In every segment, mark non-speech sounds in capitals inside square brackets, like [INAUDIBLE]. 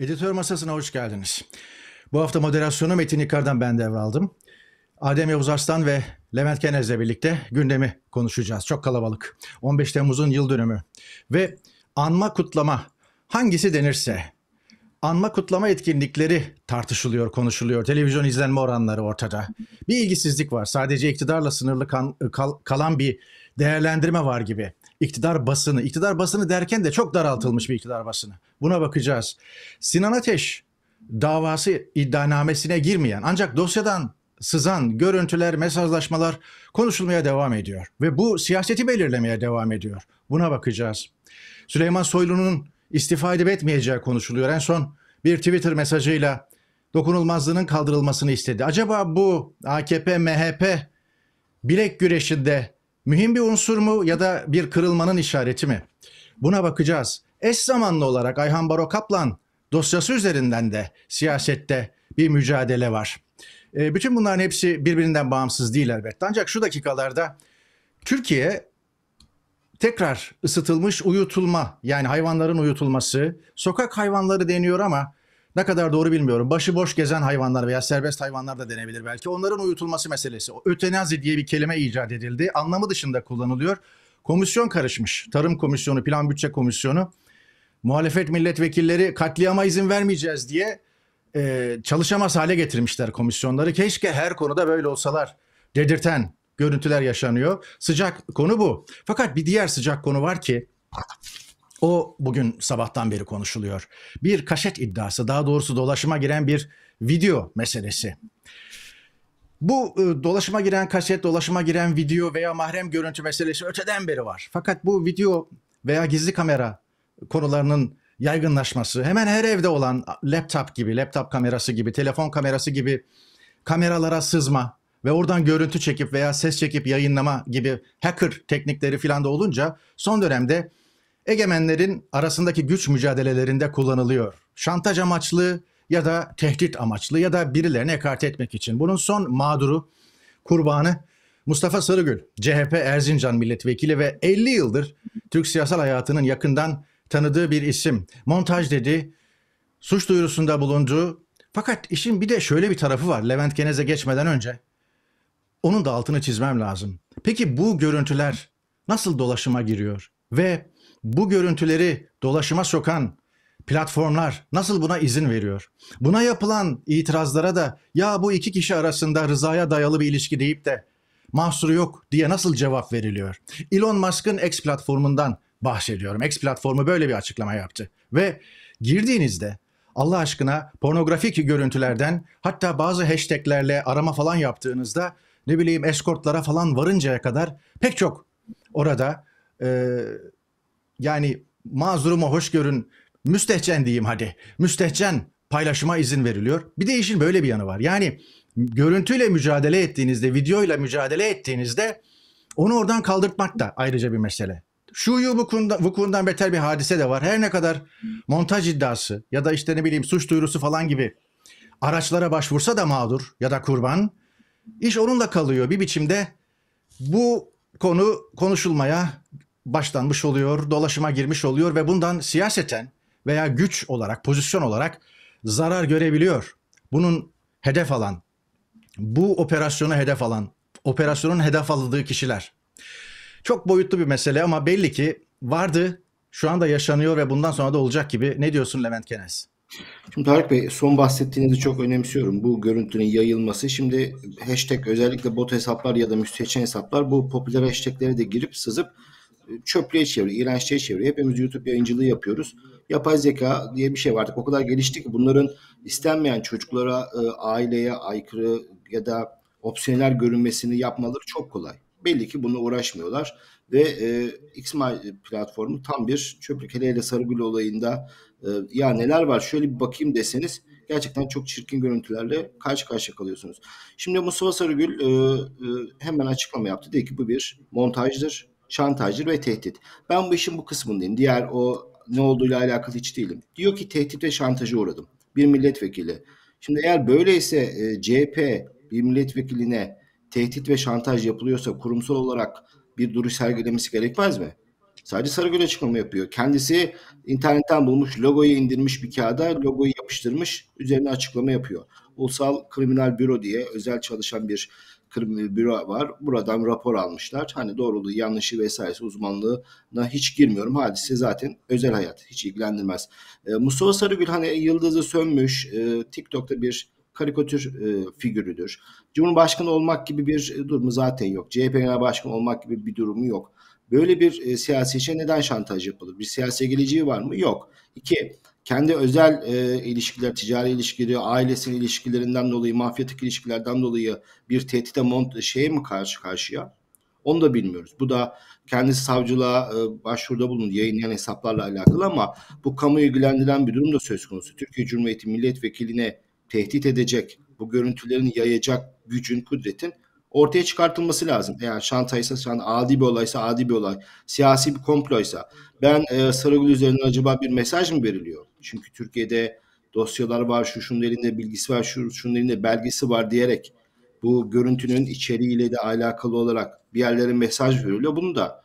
Editör Masası'na hoş geldiniz. Bu hafta moderasyonu Metin İkar'dan ben devraldım. Adem Yavuz Arslan ve Levent Kenez'le birlikte gündemi konuşacağız. Çok kalabalık. 15 Temmuz'un yıl dönümü. Ve anma kutlama hangisi denirse anma kutlama etkinlikleri tartışılıyor, konuşuluyor. Televizyon izlenme oranları ortada. Bir ilgisizlik var. Sadece iktidarla sınırlı kan, kal, kalan bir değerlendirme var gibi iktidar basını. İktidar basını derken de çok daraltılmış bir iktidar basını. Buna bakacağız. Sinan Ateş davası iddianamesine girmeyen ancak dosyadan sızan görüntüler, mesajlaşmalar konuşulmaya devam ediyor. Ve bu siyaseti belirlemeye devam ediyor. Buna bakacağız. Süleyman Soylu'nun istifa edip etmeyeceği konuşuluyor. En son bir Twitter mesajıyla dokunulmazlığının kaldırılmasını istedi. Acaba bu AKP, MHP bilek güreşinde Mühim bir unsur mu ya da bir kırılmanın işareti mi? Buna bakacağız. Eş zamanlı olarak Ayhan Baro Kaplan dosyası üzerinden de siyasette bir mücadele var. E, bütün bunların hepsi birbirinden bağımsız değil elbette. Ancak şu dakikalarda Türkiye tekrar ısıtılmış uyutulma yani hayvanların uyutulması, sokak hayvanları deniyor ama ne kadar doğru bilmiyorum. Başı boş gezen hayvanlar veya serbest hayvanlar da denebilir belki. Onların uyutulması meselesi. Ötenazi diye bir kelime icat edildi. Anlamı dışında kullanılıyor. Komisyon karışmış. Tarım Komisyonu, Plan Bütçe Komisyonu. Muhalefet milletvekilleri katliama izin vermeyeceğiz diye e, çalışamaz hale getirmişler komisyonları. Keşke her konuda böyle olsalar dedirten görüntüler yaşanıyor. Sıcak konu bu. Fakat bir diğer sıcak konu var ki o bugün sabahtan beri konuşuluyor. Bir kaşet iddiası, daha doğrusu dolaşıma giren bir video meselesi. Bu e, dolaşıma giren kaset, dolaşıma giren video veya mahrem görüntü meselesi öteden beri var. Fakat bu video veya gizli kamera konularının yaygınlaşması, hemen her evde olan laptop gibi, laptop kamerası gibi, telefon kamerası gibi kameralara sızma ve oradan görüntü çekip veya ses çekip yayınlama gibi hacker teknikleri filan da olunca son dönemde egemenlerin arasındaki güç mücadelelerinde kullanılıyor. Şantaj amaçlı ya da tehdit amaçlı ya da birilerini ekarte etmek için. Bunun son mağduru, kurbanı Mustafa Sarıgül, CHP Erzincan milletvekili ve 50 yıldır Türk siyasal hayatının yakından tanıdığı bir isim. Montaj dedi, suç duyurusunda bulundu. Fakat işin bir de şöyle bir tarafı var Levent Genez'e geçmeden önce. Onun da altını çizmem lazım. Peki bu görüntüler nasıl dolaşıma giriyor? Ve bu görüntüleri dolaşıma sokan platformlar nasıl buna izin veriyor? Buna yapılan itirazlara da ya bu iki kişi arasında rızaya dayalı bir ilişki deyip de mahsuru yok diye nasıl cevap veriliyor? Elon Musk'ın X platformundan bahsediyorum. X platformu böyle bir açıklama yaptı ve girdiğinizde Allah aşkına pornografik görüntülerden hatta bazı hashtaglerle arama falan yaptığınızda ne bileyim eskortlara falan varıncaya kadar pek çok orada e, yani mazuruma hoş görün müstehcen diyeyim hadi. Müstehcen paylaşıma izin veriliyor. Bir de işin böyle bir yanı var. Yani görüntüyle mücadele ettiğinizde, videoyla mücadele ettiğinizde onu oradan kaldırtmak da ayrıca bir mesele. Şu vukuunda, vukuundan beter bir hadise de var. Her ne kadar montaj iddiası ya da işte ne bileyim suç duyurusu falan gibi araçlara başvursa da mağdur ya da kurban iş onunla kalıyor bir biçimde. Bu konu konuşulmaya, başlanmış oluyor, dolaşıma girmiş oluyor ve bundan siyaseten veya güç olarak, pozisyon olarak zarar görebiliyor. Bunun hedef alan, bu operasyonu hedef alan, operasyonun hedef aldığı kişiler. Çok boyutlu bir mesele ama belli ki vardı, şu anda yaşanıyor ve bundan sonra da olacak gibi. Ne diyorsun Levent Kenes? Şimdi Tarık Bey son bahsettiğinizi çok önemsiyorum. Bu görüntünün yayılması. Şimdi hashtag özellikle bot hesaplar ya da müstehcen hesaplar bu popüler hashtag'lere de girip sızıp çöplüğe çeviriyor, iğrençliğe çeviriyor. Hepimiz YouTube yayıncılığı yapıyoruz. Yapay zeka diye bir şey var artık. O kadar gelişti ki bunların istenmeyen çocuklara, e, aileye aykırı ya da opsiyonel görünmesini yapmaları çok kolay. Belli ki bunu uğraşmıyorlar ve e, XMI platformu tam bir çöplük. Hele hele Sarıgül olayında e, ya neler var şöyle bir bakayım deseniz gerçekten çok çirkin görüntülerle karşı karşıya kalıyorsunuz. Şimdi Mustafa Sarıgül e, e, hemen açıklama yaptı. Dedi ki bu bir montajdır şantajdır ve tehdit. Ben bu işin bu kısmındayım. Diğer o ne olduğuyla alakalı hiç değilim. Diyor ki tehdit ve şantaja uğradım. Bir milletvekili. Şimdi eğer böyleyse e, CHP bir milletvekiline tehdit ve şantaj yapılıyorsa kurumsal olarak bir duruş sergilemesi gerekmez mi? Sadece Sarıgül açıklama yapıyor. Kendisi internetten bulmuş, logoyu indirmiş bir kağıda, logoyu yapıştırmış, üzerine açıklama yapıyor. Ulusal Kriminal Büro diye özel çalışan bir bir büro var. Buradan rapor almışlar. Hani doğruluğu, yanlışı vesairesi uzmanlığına hiç girmiyorum. Hadise zaten özel hayat. Hiç ilgilendirmez. E, Mustafa Sarıgül hani yıldızı sönmüş. E, TikTok'ta bir karikatür e, figürüdür. Cumhurbaşkanı olmak gibi bir durumu zaten yok. CHP Genel Başkanı olmak gibi bir durumu yok. Böyle bir e, siyasiye neden şantaj yapılır? Bir siyasi geleceği var mı? Yok. İki, kendi özel e, ilişkiler, ticari ilişkileri, ailesinin ilişkilerinden dolayı, mafyatik ilişkilerden dolayı bir tehdite mont şey mi karşı karşıya? Onu da bilmiyoruz. Bu da kendisi savcılığa e, başvuruda bulundu yayınlayan hesaplarla alakalı ama bu kamu ilgilendiren bir durum da söz konusu. Türkiye Cumhuriyeti milletvekiline tehdit edecek, bu görüntülerin yayacak gücün, kudretin ortaya çıkartılması lazım. Eğer şantaysa şant, adi bir olaysa adi bir olay, siyasi bir komploysa ben e, Sarıgül üzerinden acaba bir mesaj mı veriliyor? Çünkü Türkiye'de dosyalar var, şu şunun elinde bilgisi var, şu şunun elinde belgesi var diyerek bu görüntünün içeriğiyle de alakalı olarak bir yerlere mesaj veriliyor. Bunu da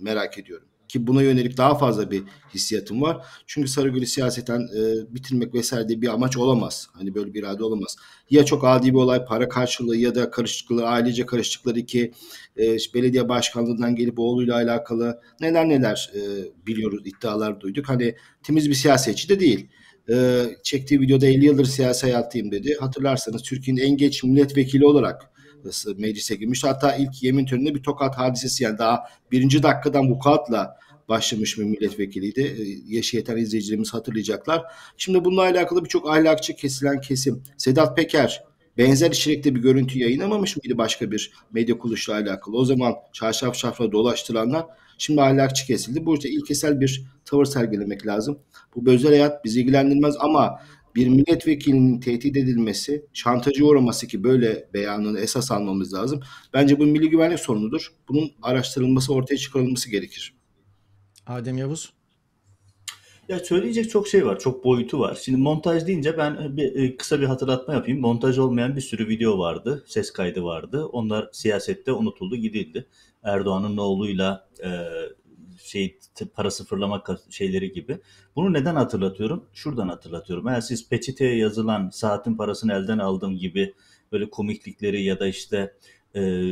merak ediyorum ki buna yönelik daha fazla bir hissiyatım var. Çünkü Sarıgöl'ü siyaseten e, bitirmek vesaire diye bir amaç olamaz. Hani böyle bir irade olamaz. Ya çok adi bir olay para karşılığı ya da karışıklığı ailece karıştıkları ki e, işte belediye başkanlığından gelip oğluyla alakalı neler neler e, biliyoruz iddialar duyduk. Hani temiz bir siyasetçi de değil e, çektiği videoda 50 yıldır siyasi hayattayım dedi. Hatırlarsanız Türkiye'nin en geç milletvekili olarak e, meclise girmiş. Hatta ilk yemin töreninde bir tokat hadisesi yani daha birinci dakikadan bu katla başlamış bir milletvekiliydi. E, yaşı yeten izleyicilerimiz hatırlayacaklar. Şimdi bununla alakalı birçok ahlakçı kesilen kesim. Sedat Peker benzer içerikte bir görüntü yayınlamamış mıydı başka bir medya kuruluşla alakalı? O zaman çarşaf şafra dolaştıranlar şimdi ahlakçı kesildi. Burada ilkesel bir tavır sergilemek lazım. Bu özel hayat bizi ilgilendirmez ama bir milletvekilinin tehdit edilmesi, şantajı uğraması ki böyle beyanını esas almamız lazım. Bence bu milli güvenlik sorunudur. Bunun araştırılması, ortaya çıkarılması gerekir. Adem Yavuz. Ya söyleyecek çok şey var, çok boyutu var. Şimdi montaj deyince ben bir, e, kısa bir hatırlatma yapayım. Montaj olmayan bir sürü video vardı, ses kaydı vardı. Onlar siyasette unutuldu, gidildi. Erdoğan'ın oğluyla e, şey para sıfırlama şeyleri gibi. Bunu neden hatırlatıyorum? Şuradan hatırlatıyorum. Eğer siz peçeteye yazılan saatin parasını elden aldım gibi böyle komiklikleri ya da işte e,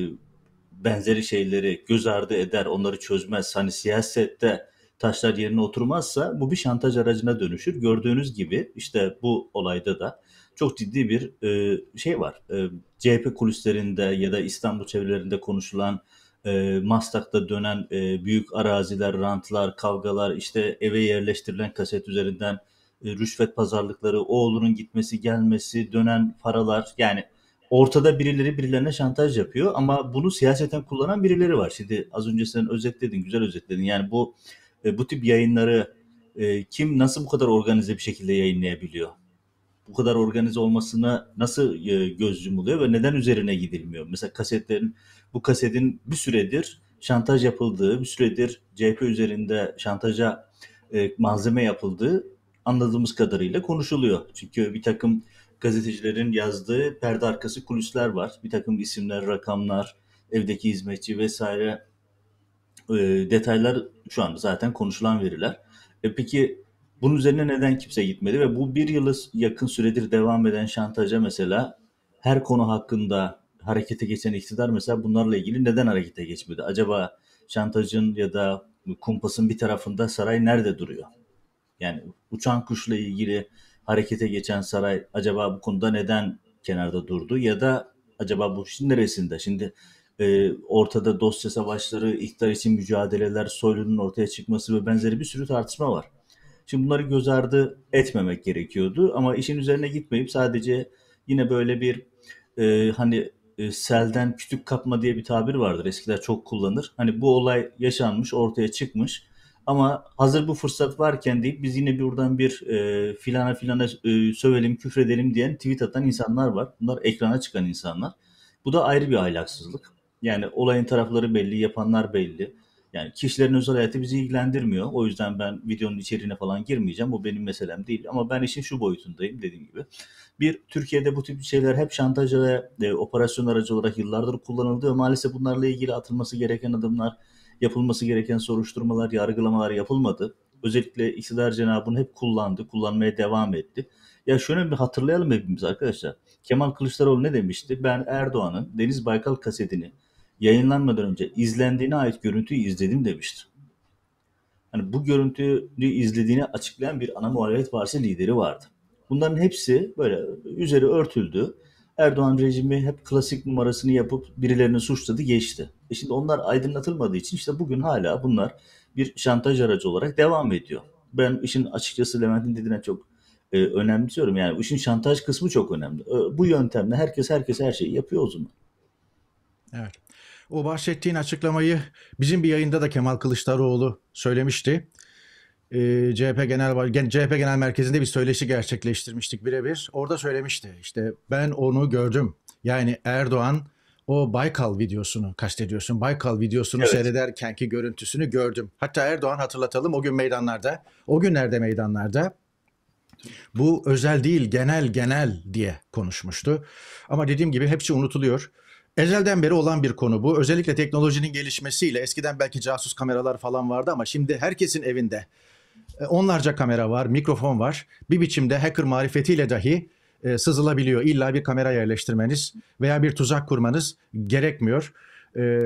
benzeri şeyleri göz ardı eder, onları çözmez, hani siyasette taşlar yerine oturmazsa bu bir şantaj aracına dönüşür. Gördüğünüz gibi işte bu olayda da çok ciddi bir e, şey var. E, CHP kulislerinde ya da İstanbul çevrelerinde konuşulan e, Maslak'ta dönen e, büyük araziler, rantlar, kavgalar, işte eve yerleştirilen kaset üzerinden e, rüşvet pazarlıkları, oğlunun gitmesi gelmesi, dönen paralar yani ortada birileri birilerine şantaj yapıyor ama bunu siyaseten kullanan birileri var. Şimdi az önce sen özetledin, güzel özetledin. Yani bu e, bu tip yayınları e, kim nasıl bu kadar organize bir şekilde yayınlayabiliyor? Bu kadar organize olmasına nasıl e, göz yumuluyor ve neden üzerine gidilmiyor? Mesela kasetlerin bu kasetin bir süredir şantaj yapıldığı, bir süredir CHP üzerinde şantaja malzeme yapıldığı anladığımız kadarıyla konuşuluyor. Çünkü bir takım gazetecilerin yazdığı perde arkası kulisler var. Bir takım isimler, rakamlar, evdeki hizmetçi vesaire e, detaylar şu anda zaten konuşulan veriler. E, peki bunun üzerine neden kimse gitmedi ve bu bir yılı yakın süredir devam eden şantaja mesela her konu hakkında harekete geçen iktidar mesela bunlarla ilgili neden harekete geçmedi? Acaba şantajın ya da kumpasın bir tarafında saray nerede duruyor? Yani uçan kuşla ilgili harekete geçen saray acaba bu konuda neden kenarda durdu ya da acaba bu işin neresinde? Şimdi e, ortada dosya savaşları, iktidar için mücadeleler, soylunun ortaya çıkması ve benzeri bir sürü tartışma var. Şimdi bunları göz ardı etmemek gerekiyordu ama işin üzerine gitmeyip sadece yine böyle bir e, hani e, selden kütük kapma diye bir tabir vardır. Eskiler çok kullanır. Hani bu olay yaşanmış, ortaya çıkmış ama hazır bu fırsat varken deyip biz yine buradan bir e, filana filana e, sövelim, küfredelim diyen tweet atan insanlar var. Bunlar ekrana çıkan insanlar. Bu da ayrı bir ahlaksızlık. Yani olayın tarafları belli, yapanlar belli. Yani kişilerin özel hayatı bizi ilgilendirmiyor. O yüzden ben videonun içeriğine falan girmeyeceğim. Bu benim meselem değil. Ama ben işin şu boyutundayım dediğim gibi. Bir, Türkiye'de bu tip şeyler hep şantaj ve e, operasyon aracı olarak yıllardır kullanıldı ve maalesef bunlarla ilgili atılması gereken adımlar yapılması gereken soruşturmalar, yargılamalar yapılmadı. Özellikle iktidar cenabını hep kullandı, kullanmaya devam etti. Ya şöyle bir hatırlayalım hepimiz arkadaşlar. Kemal Kılıçdaroğlu ne demişti? Ben Erdoğan'ın Deniz Baykal kasetini yayınlanmadan önce izlendiğine ait görüntüyü izledim demişti. Hani bu görüntüyü izlediğini açıklayan bir ana muhalefet partisi lideri vardı. Bunların hepsi böyle üzeri örtüldü. Erdoğan rejimi hep klasik numarasını yapıp birilerini suçladı geçti. E şimdi onlar aydınlatılmadığı için işte bugün hala bunlar bir şantaj aracı olarak devam ediyor. Ben işin açıkçası Levent'in dediğine çok e, önemsiyorum. Yani işin şantaj kısmı çok önemli. E, bu yöntemle herkes herkes her şeyi yapıyor o zaman. Evet. O bahsettiğin açıklamayı bizim bir yayında da Kemal Kılıçdaroğlu söylemişti. E, CHP Genel CHP Genel Merkezi'nde bir söyleşi gerçekleştirmiştik birebir. Orada söylemişti. İşte ben onu gördüm. Yani Erdoğan o Baykal videosunu kastediyorsun. Baykal videosunu evet. seyrederkenki görüntüsünü gördüm. Hatta Erdoğan hatırlatalım o gün meydanlarda, o günlerde meydanlarda bu özel değil genel genel diye konuşmuştu. Ama dediğim gibi hepsi unutuluyor. Ezelden beri olan bir konu bu. Özellikle teknolojinin gelişmesiyle eskiden belki casus kameralar falan vardı ama şimdi herkesin evinde e, onlarca kamera var, mikrofon var. Bir biçimde hacker marifetiyle dahi e, sızılabiliyor. İlla bir kamera yerleştirmeniz veya bir tuzak kurmanız gerekmiyor. E,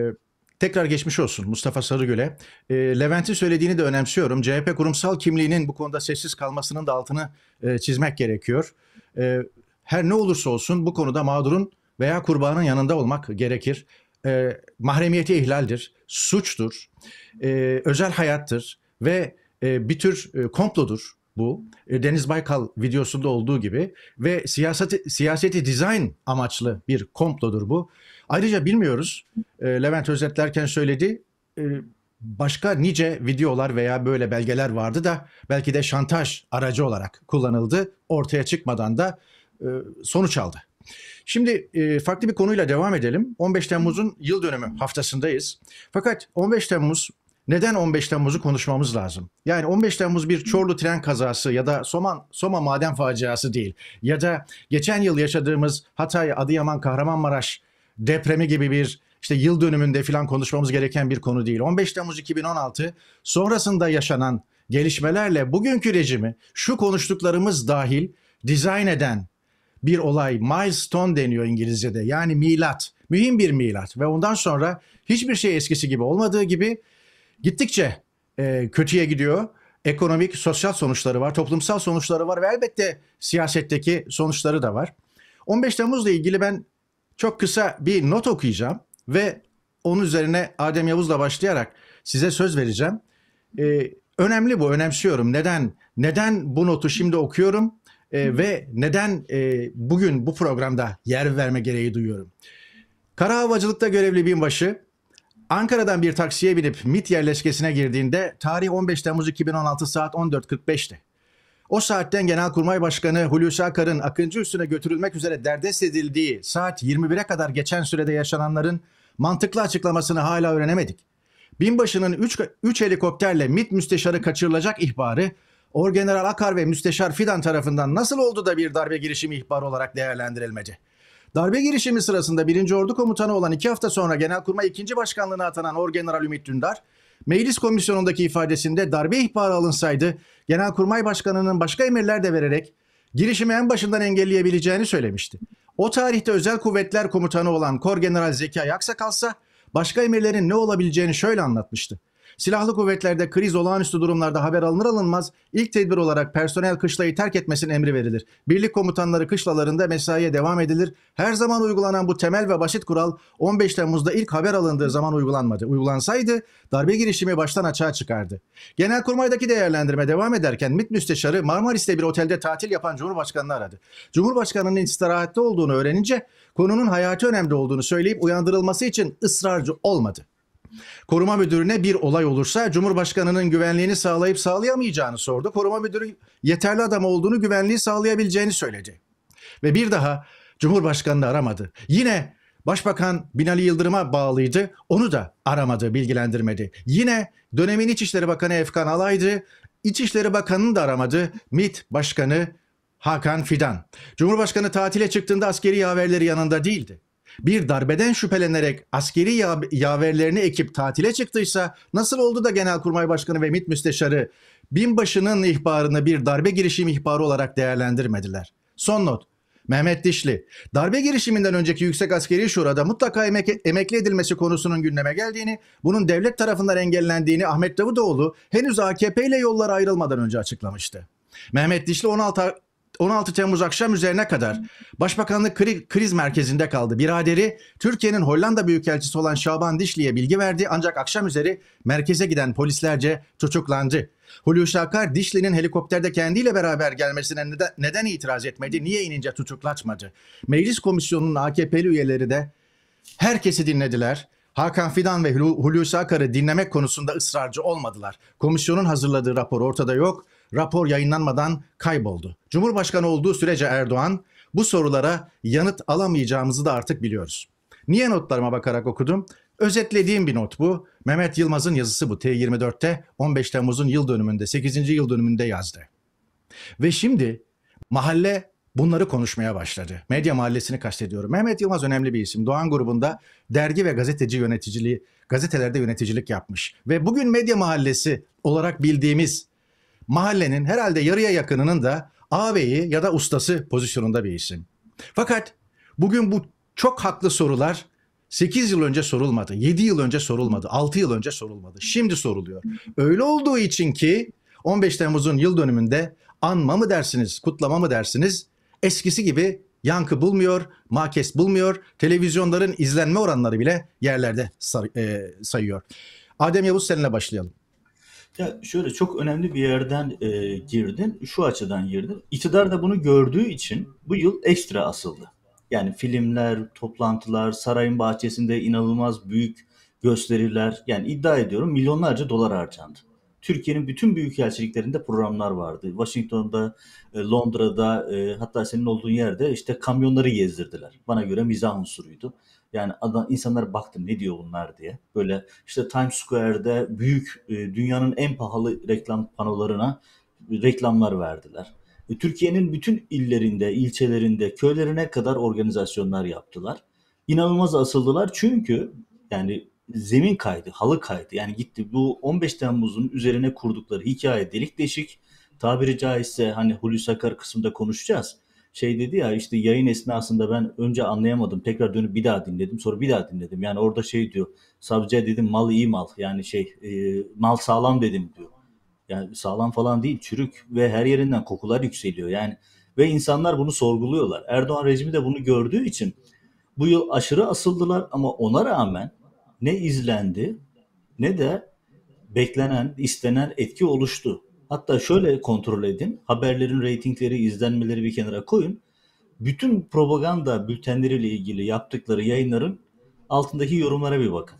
tekrar geçmiş olsun Mustafa Sarıgül'e. E, Levent'in söylediğini de önemsiyorum. CHP kurumsal kimliğinin bu konuda sessiz kalmasının da altını e, çizmek gerekiyor. E, her ne olursa olsun bu konuda mağdurun veya kurbanın yanında olmak gerekir. E, mahremiyeti ihlaldir, suçtur, e, özel hayattır ve e, bir tür e, komplodur bu. E, Deniz Baykal videosunda olduğu gibi ve siyaseti, siyaseti dizayn amaçlı bir komplodur bu. Ayrıca bilmiyoruz. E, Levent özetlerken söyledi. E, başka nice videolar veya böyle belgeler vardı da belki de şantaj aracı olarak kullanıldı. Ortaya çıkmadan da sonuç aldı. Şimdi farklı bir konuyla devam edelim. 15 Temmuz'un yıl dönümü haftasındayız. Fakat 15 Temmuz neden 15 Temmuz'u konuşmamız lazım? Yani 15 Temmuz bir Çorlu tren kazası ya da Soma, Soma maden faciası değil. Ya da geçen yıl yaşadığımız Hatay, Adıyaman, Kahramanmaraş depremi gibi bir işte yıl dönümünde filan konuşmamız gereken bir konu değil. 15 Temmuz 2016 sonrasında yaşanan gelişmelerle bugünkü rejimi şu konuştuklarımız dahil dizayn eden bir olay milestone deniyor İngilizce'de yani milat. Mühim bir milat ve ondan sonra hiçbir şey eskisi gibi olmadığı gibi gittikçe e, kötüye gidiyor. Ekonomik, sosyal sonuçları var, toplumsal sonuçları var ve elbette siyasetteki sonuçları da var. 15 Temmuz'la ilgili ben çok kısa bir not okuyacağım ve onun üzerine Adem Yavuz'la başlayarak size söz vereceğim. Ee, önemli bu, önemsiyorum. Neden? Neden bu notu şimdi okuyorum e, ve neden e, bugün bu programda yer verme gereği duyuyorum? Kara havacılıkta görevli binbaşı Ankara'dan bir taksiye binip MIT yerleşkesine girdiğinde tarih 15 Temmuz 2016 saat 14.45'ti. O saatten Genelkurmay Başkanı Hulusi Akar'ın Akıncı üstüne götürülmek üzere derdest edildiği saat 21'e kadar geçen sürede yaşananların mantıklı açıklamasını hala öğrenemedik. Binbaşının 3 helikopterle MIT müsteşarı kaçırılacak ihbarı Orgeneral Akar ve Müsteşar Fidan tarafından nasıl oldu da bir darbe girişimi ihbarı olarak değerlendirilmedi? Darbe girişimi sırasında 1. Ordu Komutanı olan 2 hafta sonra Genelkurmay 2. Başkanlığına atanan Orgeneral Ümit Dündar, meclis komisyonundaki ifadesinde darbe ihbarı alınsaydı Genelkurmay Başkanı'nın başka emirler de vererek girişimi en başından engelleyebileceğini söylemişti. O tarihte Özel Kuvvetler Komutanı olan Kor General Zeki Ayaksa kalsa başka emirlerin ne olabileceğini şöyle anlatmıştı. Silahlı kuvvetlerde kriz olağanüstü durumlarda haber alınır alınmaz ilk tedbir olarak personel kışlayı terk etmesinin emri verilir. Birlik komutanları kışlalarında mesaiye devam edilir. Her zaman uygulanan bu temel ve basit kural 15 Temmuz'da ilk haber alındığı zaman uygulanmadı. Uygulansaydı darbe girişimi baştan açığa çıkardı. Genelkurmay'daki değerlendirme devam ederken MİT Müsteşarı Marmaris'te bir otelde tatil yapan Cumhurbaşkanı'nı aradı. Cumhurbaşkanı'nın istirahatte olduğunu öğrenince konunun hayati önemli olduğunu söyleyip uyandırılması için ısrarcı olmadı. Koruma müdürüne bir olay olursa Cumhurbaşkanı'nın güvenliğini sağlayıp sağlayamayacağını sordu. Koruma müdürü yeterli adam olduğunu güvenliği sağlayabileceğini söyledi. Ve bir daha Cumhurbaşkanı'nı aramadı. Yine Başbakan Binali Yıldırım'a bağlıydı. Onu da aramadı, bilgilendirmedi. Yine dönemin İçişleri Bakanı Efkan Alay'dı. İçişleri Bakanı'nı da aramadı. MİT Başkanı Hakan Fidan. Cumhurbaşkanı tatile çıktığında askeri yaverleri yanında değildi bir darbeden şüphelenerek askeri ya yaverlerini ekip tatile çıktıysa nasıl oldu da Genelkurmay Başkanı ve MİT Müsteşarı binbaşının ihbarını bir darbe girişimi ihbarı olarak değerlendirmediler? Son not. Mehmet Dişli, darbe girişiminden önceki Yüksek Askeri Şura'da mutlaka emek emekli edilmesi konusunun gündeme geldiğini, bunun devlet tarafından engellendiğini Ahmet Davutoğlu henüz AKP ile yollar ayrılmadan önce açıklamıştı. Mehmet Dişli 16 16 Temmuz akşam üzerine kadar Başbakanlık kri kriz merkezinde kaldı. Biraderi Türkiye'nin Hollanda Büyükelçisi olan Şaban Dişli'ye bilgi verdi ancak akşam üzeri merkeze giden polislerce çocuklandı. Hulusi Akar Dişli'nin helikopterde kendiyle beraber gelmesine neden, neden itiraz etmedi, niye inince tutuklatmadı? Meclis komisyonunun AKP'li üyeleri de herkesi dinlediler. Hakan Fidan ve Hulusi Akar'ı dinlemek konusunda ısrarcı olmadılar. Komisyonun hazırladığı rapor ortada yok rapor yayınlanmadan kayboldu. Cumhurbaşkanı olduğu sürece Erdoğan bu sorulara yanıt alamayacağımızı da artık biliyoruz. Niye notlarıma bakarak okudum? Özetlediğim bir not bu. Mehmet Yılmaz'ın yazısı bu. T24'te 15 Temmuz'un yıl dönümünde, 8. yıl dönümünde yazdı. Ve şimdi mahalle bunları konuşmaya başladı. Medya mahallesini kastediyorum. Mehmet Yılmaz önemli bir isim. Doğan grubunda dergi ve gazeteci yöneticiliği, gazetelerde yöneticilik yapmış. Ve bugün medya mahallesi olarak bildiğimiz mahallenin herhalde yarıya yakınının da ağabeyi ya da ustası pozisyonunda bir isim. Fakat bugün bu çok haklı sorular 8 yıl önce sorulmadı, 7 yıl önce sorulmadı, 6 yıl önce sorulmadı. Şimdi soruluyor. Öyle olduğu için ki 15 Temmuz'un yıl dönümünde anma mı dersiniz, kutlama mı dersiniz? Eskisi gibi yankı bulmuyor, makes bulmuyor. Televizyonların izlenme oranları bile yerlerde e, sayıyor. Adem Yavuz seninle başlayalım. Ya şöyle çok önemli bir yerden e, girdin. Şu açıdan girdin. İktidar da bunu gördüğü için bu yıl ekstra asıldı. Yani filmler, toplantılar, sarayın bahçesinde inanılmaz büyük gösteriler. Yani iddia ediyorum milyonlarca dolar harcandı. Türkiye'nin bütün büyükelçiliklerinde programlar vardı. Washington'da, e, Londra'da e, hatta senin olduğun yerde işte kamyonları gezdirdiler. Bana göre mizah unsuruydu. Yani adam, insanlar baktı ne diyor bunlar diye. Böyle işte Times Square'de büyük e, dünyanın en pahalı reklam panolarına reklamlar verdiler. E, Türkiye'nin bütün illerinde, ilçelerinde, köylerine kadar organizasyonlar yaptılar. İnanılmaz asıldılar çünkü yani zemin kaydı, halı kaydı. Yani gitti bu 15 Temmuz'un üzerine kurdukları hikaye delik deşik. Tabiri caizse hani Hulusi Akar kısımda konuşacağız şey dedi ya işte yayın esnasında ben önce anlayamadım. Tekrar dönüp bir daha dinledim. Sonra bir daha dinledim. Yani orada şey diyor. Savcıya dedim mal iyi mal. Yani şey e, mal sağlam dedim diyor. Yani sağlam falan değil çürük ve her yerinden kokular yükseliyor. Yani ve insanlar bunu sorguluyorlar. Erdoğan rejimi de bunu gördüğü için bu yıl aşırı asıldılar ama ona rağmen ne izlendi ne de beklenen, istenen etki oluştu. Hatta şöyle kontrol edin. Haberlerin reytingleri, izlenmeleri bir kenara koyun. Bütün propaganda bültenleriyle ilgili yaptıkları yayınların altındaki yorumlara bir bakın.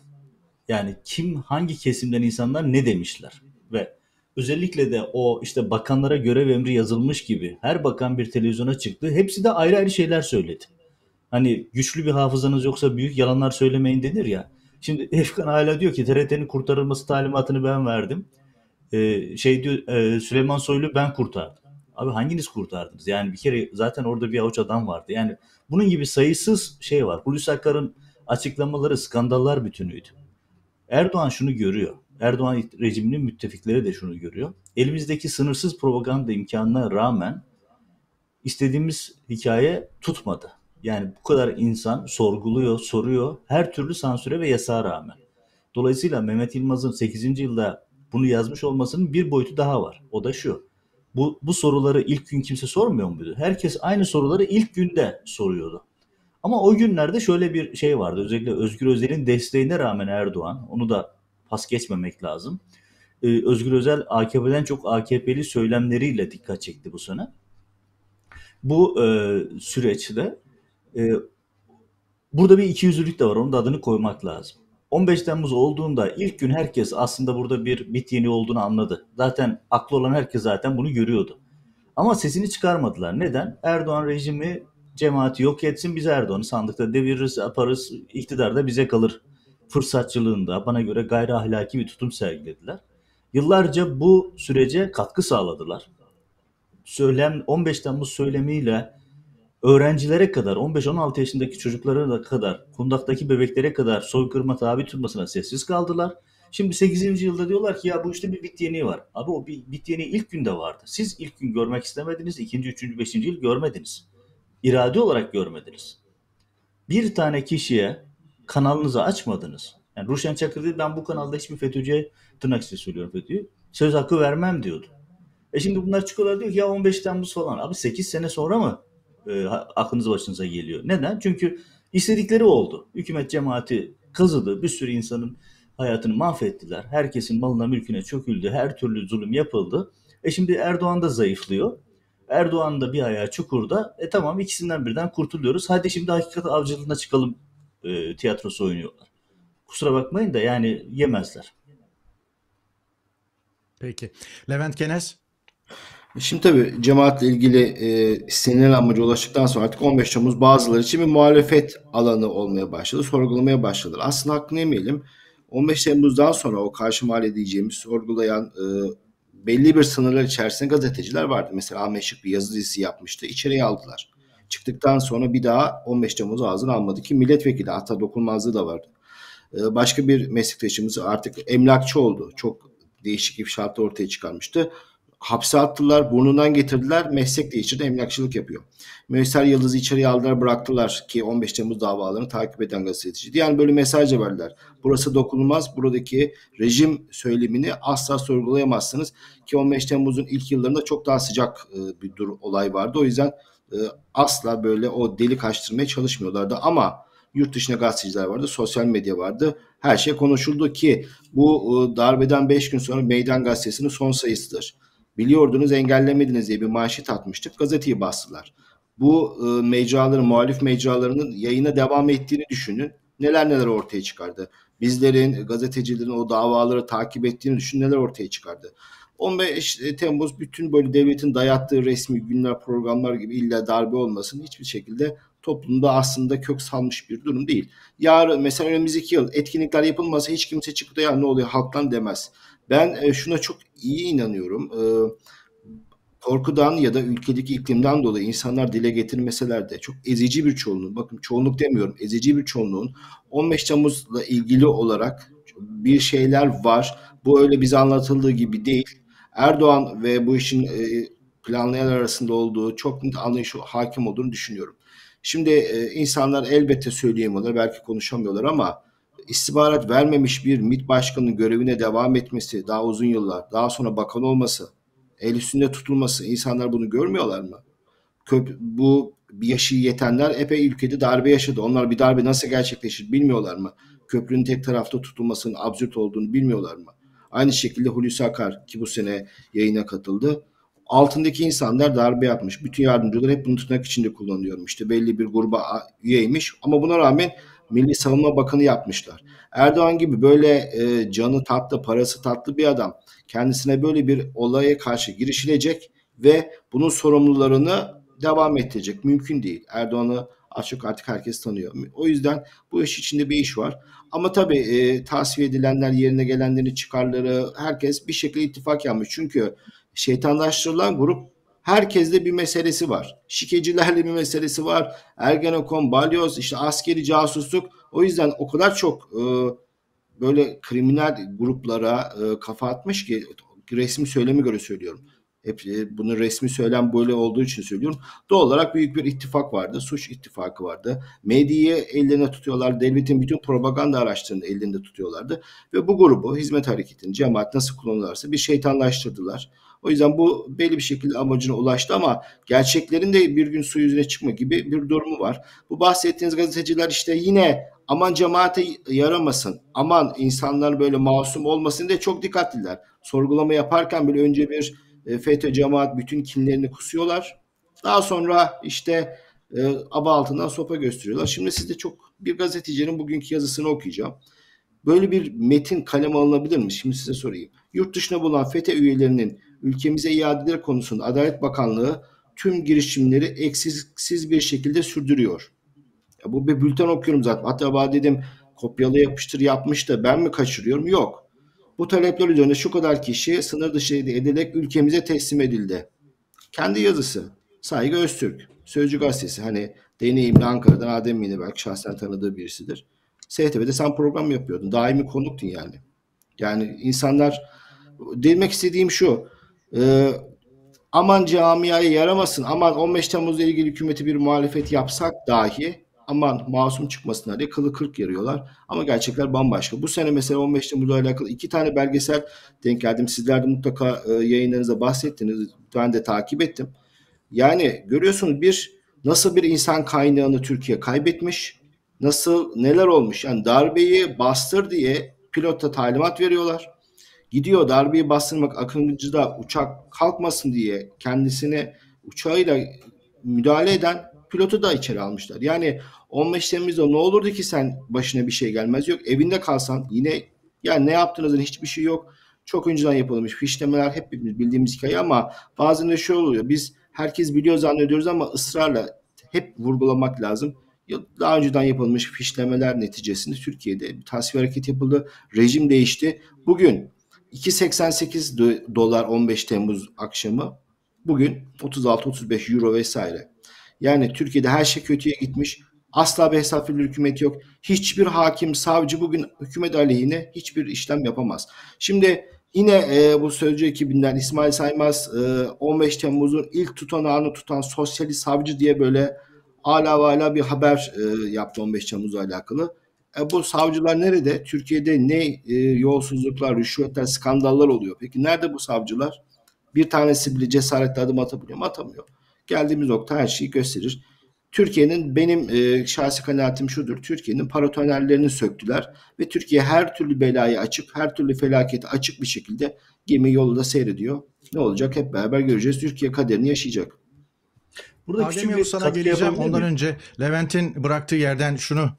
Yani kim, hangi kesimden insanlar ne demişler ve özellikle de o işte bakanlara görev emri yazılmış gibi her bakan bir televizyona çıktı. Hepsi de ayrı ayrı şeyler söyledi. Hani güçlü bir hafızanız yoksa büyük yalanlar söylemeyin denir ya. Şimdi Efkan hala diyor ki TRT'nin kurtarılması talimatını ben verdim e, şey diyor e, Süleyman Soylu ben kurtardım. Abi hanginiz kurtardınız? Yani bir kere zaten orada bir avuç adam vardı. Yani bunun gibi sayısız şey var. Hulusi Akar'ın açıklamaları skandallar bütünüydü. Erdoğan şunu görüyor. Erdoğan rejiminin müttefikleri de şunu görüyor. Elimizdeki sınırsız propaganda imkanına rağmen istediğimiz hikaye tutmadı. Yani bu kadar insan sorguluyor, soruyor her türlü sansüre ve yasağa rağmen. Dolayısıyla Mehmet Yılmaz'ın 8. yılda bunu yazmış olmasının bir boyutu daha var. O da şu. Bu, bu soruları ilk gün kimse sormuyor muydu? Herkes aynı soruları ilk günde soruyordu. Ama o günlerde şöyle bir şey vardı. Özellikle Özgür Özel'in desteğine rağmen Erdoğan, onu da pas geçmemek lazım. Ee, Özgür Özel AKP'den çok AKP'li söylemleriyle dikkat çekti bu sene. Bu e, süreçte e, burada bir ikiyüzlülük de var. Onun da adını koymak lazım. 15 Temmuz olduğunda ilk gün herkes aslında burada bir bit yeni olduğunu anladı. Zaten aklı olan herkes zaten bunu görüyordu. Ama sesini çıkarmadılar. Neden? Erdoğan rejimi cemaati yok etsin biz Erdoğan'ı sandıkta deviririz, yaparız, iktidarda bize kalır. Fırsatçılığında bana göre gayri ahlaki bir tutum sergilediler. Yıllarca bu sürece katkı sağladılar. Söylem 15 Temmuz söylemiyle öğrencilere kadar 15-16 yaşındaki çocuklara da kadar kundaktaki bebeklere kadar soykırma tabi tutmasına sessiz kaldılar. Şimdi 8. yılda diyorlar ki ya bu işte bir bit yeni var. Abi o bir bit yeni ilk günde vardı. Siz ilk gün görmek istemediniz. ikinci, üçüncü, beşinci yıl görmediniz. İradi olarak görmediniz. Bir tane kişiye kanalınızı açmadınız. Yani Ruşen Çakır dedi ben bu kanalda hiçbir FETÖ'cüye tırnak içinde söylüyorum FETÖ'yü. Söz hakkı vermem diyordu. E şimdi bunlar çıkıyorlar diyor ki ya 15 Temmuz falan. Abi 8 sene sonra mı e, aklınız başınıza geliyor. Neden? Çünkü istedikleri oldu. Hükümet cemaati kızıldı. Bir sürü insanın hayatını mahvettiler. Herkesin malına mülküne çöküldü. Her türlü zulüm yapıldı. E şimdi Erdoğan da zayıflıyor. Erdoğan da bir ayağı çukurda. E tamam ikisinden birden kurtuluyoruz. Hadi şimdi hakikat avcılığına çıkalım e, tiyatrosu oynuyorlar. Kusura bakmayın da yani yemezler. Peki. Levent Kenes? Şimdi tabii cemaatle ilgili e, istenilen amaca ulaştıktan sonra artık 15 Temmuz bazıları için bir muhalefet alanı olmaya başladı, sorgulamaya başladı. Aslında hakkını yemeyelim. 15 Temmuz'dan sonra o karşı mahalle diyeceğimiz sorgulayan e, belli bir sınırlar içerisinde gazeteciler vardı. Mesela Ahmet Şık bir yazı dizisi yapmıştı. İçeriye aldılar. Çıktıktan sonra bir daha 15 Temmuz ağzını almadı ki milletvekili hatta dokunmazlığı da vardı. E, başka bir meslektaşımız artık emlakçı oldu. Çok değişik ifşaatı ortaya çıkarmıştı hapse attılar, burnundan getirdiler, meslek değiştirdi, emlakçılık yapıyor. Müyesser Yıldız'ı içeriye aldılar, bıraktılar ki 15 Temmuz davalarını takip eden gazeteciydi. Yani böyle mesaj verdiler. Burası dokunulmaz, buradaki rejim söylemini asla sorgulayamazsınız. Ki 15 Temmuz'un ilk yıllarında çok daha sıcak e, bir dur olay vardı. O yüzden e, asla böyle o deli kaçtırmaya çalışmıyorlardı. Ama yurt dışına gazeteciler vardı, sosyal medya vardı. Her şey konuşuldu ki bu e, darbeden 5 gün sonra Meydan Gazetesi'nin son sayısıdır Biliyordunuz engellemediniz diye bir manşet atmıştık. Gazeteyi bastılar. Bu e, mecraların, muhalif mecralarının yayına devam ettiğini düşünün. Neler neler ortaya çıkardı. Bizlerin, gazetecilerin o davaları takip ettiğini düşün neler ortaya çıkardı. 15 Temmuz bütün böyle devletin dayattığı resmi günler programlar gibi illa darbe olmasın hiçbir şekilde toplumda aslında kök salmış bir durum değil. Yarın mesela önümüzdeki yıl etkinlikler yapılmasa hiç kimse çıkıp da ya ne oluyor halktan demez. Ben e, şuna çok iyi inanıyorum. E, korkudan ya da ülkedeki iklimden dolayı insanlar dile getirmeseler de çok ezici bir çoğunluğun, bakın çoğunluk demiyorum, ezici bir çoğunluğun 15 Temmuz'la ilgili olarak bir şeyler var. Bu öyle bize anlatıldığı gibi değil. Erdoğan ve bu işin e, planlayan arasında olduğu çok net anlayışı hakim olduğunu düşünüyorum. Şimdi e, insanlar elbette söyleyemiyorlar, belki konuşamıyorlar ama istihbarat vermemiş bir MİT başkanının görevine devam etmesi, daha uzun yıllar, daha sonra bakan olması, el üstünde tutulması, insanlar bunu görmüyorlar mı? Köp bu yaşı yetenler epey ülkede darbe yaşadı. Onlar bir darbe nasıl gerçekleşir bilmiyorlar mı? Köprünün tek tarafta tutulmasının absürt olduğunu bilmiyorlar mı? Aynı şekilde Hulusi Akar ki bu sene yayına katıldı. Altındaki insanlar darbe yapmış. Bütün yardımcılar hep bunu tırnak içinde kullanıyorum. İşte belli bir gruba üyeymiş ama buna rağmen Milli Savunma Bakanı yapmışlar. Erdoğan gibi böyle e, canı tatlı, parası tatlı bir adam kendisine böyle bir olaya karşı girişilecek ve bunun sorumlularını devam ettirecek. Mümkün değil. Erdoğan'ı açık çok artık herkes tanıyor. O yüzden bu iş içinde bir iş var. Ama tabii e, tasfiye edilenler, yerine gelenlerin çıkarları herkes bir şekilde ittifak yapmış. Çünkü şeytanlaştırılan grup Herkeste bir meselesi var. Şikecilerle bir meselesi var. Ergenekon, balyoz, işte askeri casusluk. O yüzden o kadar çok e, böyle kriminal gruplara e, kafa atmış ki resmi söylemi göre söylüyorum. Hep e, bunu resmi söylem böyle olduğu için söylüyorum. Doğal olarak büyük bir ittifak vardı. Suç ittifakı vardı. Medyayı ellerine tutuyorlar. Devletin bütün propaganda araçlarını ellerinde tutuyorlardı. Ve bu grubu hizmet hareketini, cemaat nasıl kullanırlarsa bir şeytanlaştırdılar. O yüzden bu belli bir şekilde amacına ulaştı ama gerçeklerin de bir gün su yüzüne çıkma gibi bir durumu var. Bu bahsettiğiniz gazeteciler işte yine aman cemaate yaramasın, aman insanlar böyle masum olmasın diye çok dikkatliler. Sorgulama yaparken bile önce bir e, FETÖ cemaat bütün kinlerini kusuyorlar. Daha sonra işte e, aba altından sopa gösteriyorlar. Şimdi size çok bir gazetecinin bugünkü yazısını okuyacağım. Böyle bir metin kaleme alınabilir mi? Şimdi size sorayım. Yurt dışına bulunan FETÖ üyelerinin ülkemize iadeler konusunda Adalet Bakanlığı tüm girişimleri eksiksiz bir şekilde sürdürüyor. Ya bu bir bülten okuyorum zaten. Hatta dedim kopyala yapıştır yapmış da ben mi kaçırıyorum? Yok. Bu talepler üzerine şu kadar kişi sınır dışı edilerek ülkemize teslim edildi. Kendi yazısı. Saygı Öztürk. Sözcü gazetesi. Hani deneyimli Ankara'dan Adem yine belki şahsen tanıdığı birisidir. STV'de sen program yapıyordun. Daimi konuktun yani. Yani insanlar demek istediğim şu. Ee, aman camiaya yaramasın, aman 15 Temmuz'la ilgili hükümeti bir muhalefet yapsak dahi aman masum çıkmasınlar diye kılı kırk yarıyorlar. Ama gerçekler bambaşka. Bu sene mesela 15 Temmuz'la alakalı iki tane belgesel denk geldim. Sizler de mutlaka e, yayınlarınızda bahsettiniz. Ben de takip ettim. Yani görüyorsunuz bir nasıl bir insan kaynağını Türkiye kaybetmiş. Nasıl neler olmuş. Yani darbeyi bastır diye pilota talimat veriyorlar gidiyor darbeyi bastırmak Akıncı'da uçak kalkmasın diye kendisini uçağıyla müdahale eden pilotu da içeri almışlar. Yani 15 Temmuz'da ne olurdu ki sen başına bir şey gelmez yok evinde kalsan yine yani ne yaptığınızın hiçbir şey yok. Çok önceden yapılmış fişlemeler hepimiz bildiğimiz hikaye ama bazen de şey oluyor. Biz herkes biliyor zannediyoruz ama ısrarla hep vurgulamak lazım daha önceden yapılmış fişlemeler neticesinde Türkiye'de bir tasfiye hareket yapıldı. Rejim değişti. Bugün 2.88 dolar 15 Temmuz akşamı bugün 36-35 euro vesaire. Yani Türkiye'de her şey kötüye gitmiş. Asla bir hesaplı hükümet yok. Hiçbir hakim, savcı bugün hükümet aleyhine hiçbir işlem yapamaz. Şimdi yine e, bu sözcü ekibinden İsmail Saymaz e, 15 Temmuz'un ilk tutanağını tutan sosyalist savcı diye böyle ala vala bir haber e, yaptı 15 Temmuz'la alakalı. E bu savcılar nerede? Türkiye'de ne e, yolsuzluklar, rüşvetler, skandallar oluyor? Peki nerede bu savcılar? Bir tanesi bile cesaretle adım atabiliyor mu? Atamıyor. Geldiğimiz nokta her şeyi gösterir. Türkiye'nin benim e, şahsi kanaatim şudur. Türkiye'nin paratonerlerini söktüler ve Türkiye her türlü belayı açık, her türlü felaketi açık bir şekilde gemi yolda seyrediyor. Ne olacak hep beraber göreceğiz. Türkiye kaderini yaşayacak. Burada Adem küçük bir sana geleceğim. Ondan önce Levent'in bıraktığı yerden şunu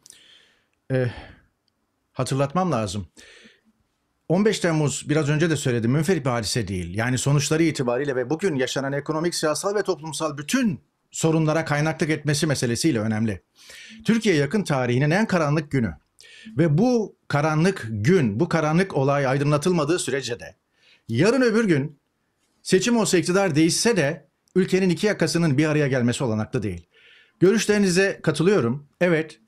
e, hatırlatmam lazım. 15 Temmuz biraz önce de söyledim münferit bir hadise değil. Yani sonuçları itibariyle ve bugün yaşanan ekonomik, siyasal ve toplumsal bütün sorunlara kaynaklık etmesi meselesiyle önemli. Türkiye yakın tarihinin en karanlık günü ve bu karanlık gün, bu karanlık olay aydınlatılmadığı sürece de yarın öbür gün seçim olsa iktidar değişse de ülkenin iki yakasının bir araya gelmesi olanaklı değil. Görüşlerinize katılıyorum. Evet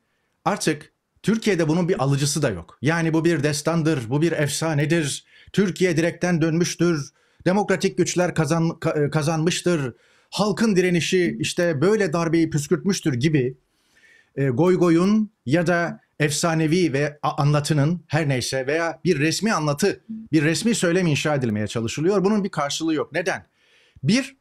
artık Türkiye'de bunun bir alıcısı da yok. Yani bu bir destandır, bu bir efsanedir. Türkiye direkten dönmüştür. Demokratik güçler kazan, e, kazanmıştır. Halkın direnişi işte böyle darbeyi püskürtmüştür gibi e, goy goyun ya da efsanevi ve anlatının her neyse veya bir resmi anlatı, bir resmi söylem inşa edilmeye çalışılıyor. Bunun bir karşılığı yok. Neden? Bir,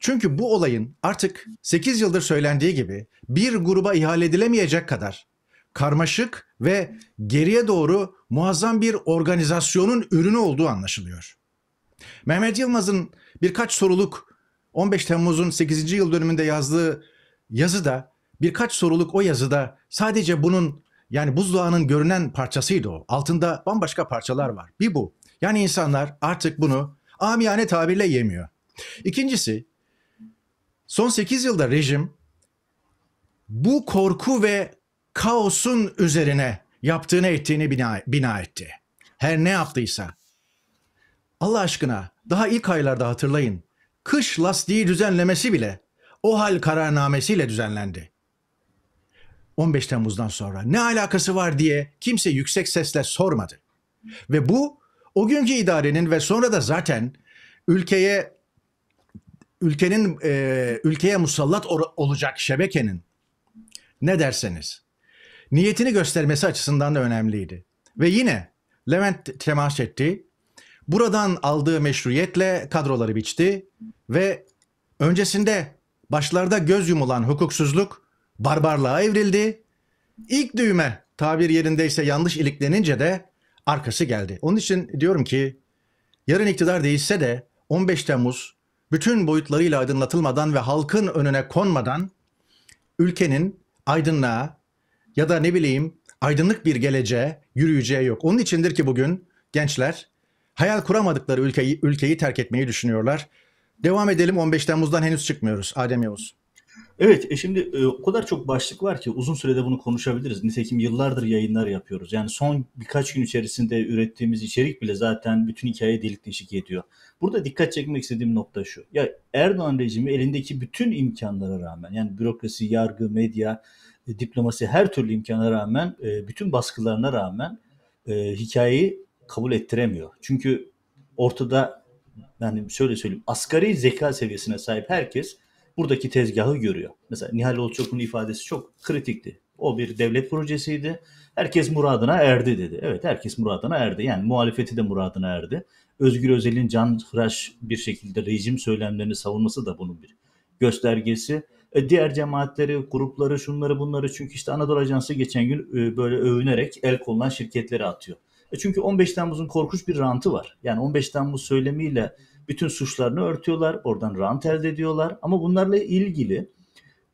çünkü bu olayın artık 8 yıldır söylendiği gibi bir gruba ihale edilemeyecek kadar karmaşık ve geriye doğru muazzam bir organizasyonun ürünü olduğu anlaşılıyor. Mehmet Yılmaz'ın birkaç soruluk 15 Temmuz'un 8. yıl dönümünde yazdığı yazıda birkaç soruluk o yazıda sadece bunun yani buzdağının görünen parçasıydı o. Altında bambaşka parçalar var. Bir bu. Yani insanlar artık bunu amiyane tabirle yemiyor. İkincisi son 8 yılda rejim bu korku ve kaosun üzerine yaptığını ettiğini bina, bina etti. Her ne yaptıysa. Allah aşkına daha ilk aylarda hatırlayın. Kış lastiği düzenlemesi bile o hal kararnamesiyle düzenlendi. 15 Temmuz'dan sonra ne alakası var diye kimse yüksek sesle sormadı. Ve bu o günkü idarenin ve sonra da zaten ülkeye ülkenin e, ülkeye musallat olacak şebekenin ne derseniz niyetini göstermesi açısından da önemliydi. Ve yine Levent temas etti. Buradan aldığı meşruiyetle kadroları biçti ve öncesinde başlarda göz yumulan hukuksuzluk barbarlığa evrildi. İlk düğme tabir yerindeyse yanlış iliklenince de arkası geldi. Onun için diyorum ki yarın iktidar değişse de 15 Temmuz bütün boyutlarıyla aydınlatılmadan ve halkın önüne konmadan ülkenin aydınlığa, ya da ne bileyim aydınlık bir geleceğe yürüyeceği yok. Onun içindir ki bugün gençler hayal kuramadıkları ülkeyi, ülkeyi terk etmeyi düşünüyorlar. Devam edelim 15 Temmuz'dan henüz çıkmıyoruz Adem Yavuz. Evet e şimdi e, o kadar çok başlık var ki uzun sürede bunu konuşabiliriz. Nitekim yıllardır yayınlar yapıyoruz. Yani son birkaç gün içerisinde ürettiğimiz içerik bile zaten bütün hikaye delik deşik ediyor. Burada dikkat çekmek istediğim nokta şu. Ya Erdoğan rejimi elindeki bütün imkanlara rağmen yani bürokrasi, yargı, medya e, diplomasi her türlü imkana rağmen, e, bütün baskılarına rağmen e, hikayeyi kabul ettiremiyor. Çünkü ortada yani şöyle söyleyeyim asgari zeka seviyesine sahip herkes buradaki tezgahı görüyor. Mesela Nihal Olçok'un ifadesi çok kritikti. O bir devlet projesiydi. Herkes muradına erdi dedi. Evet herkes muradına erdi. Yani muhalefeti de muradına erdi. Özgür Özel'in can hıraş bir şekilde rejim söylemlerini savunması da bunun bir göstergesi. E, diğer cemaatleri, grupları, şunları bunları çünkü işte Anadolu Ajansı geçen gün e, böyle övünerek el konulan şirketleri atıyor. E, çünkü 15 Temmuz'un korkunç bir rantı var. Yani 15 Temmuz söylemiyle bütün suçlarını örtüyorlar, oradan rant elde ediyorlar ama bunlarla ilgili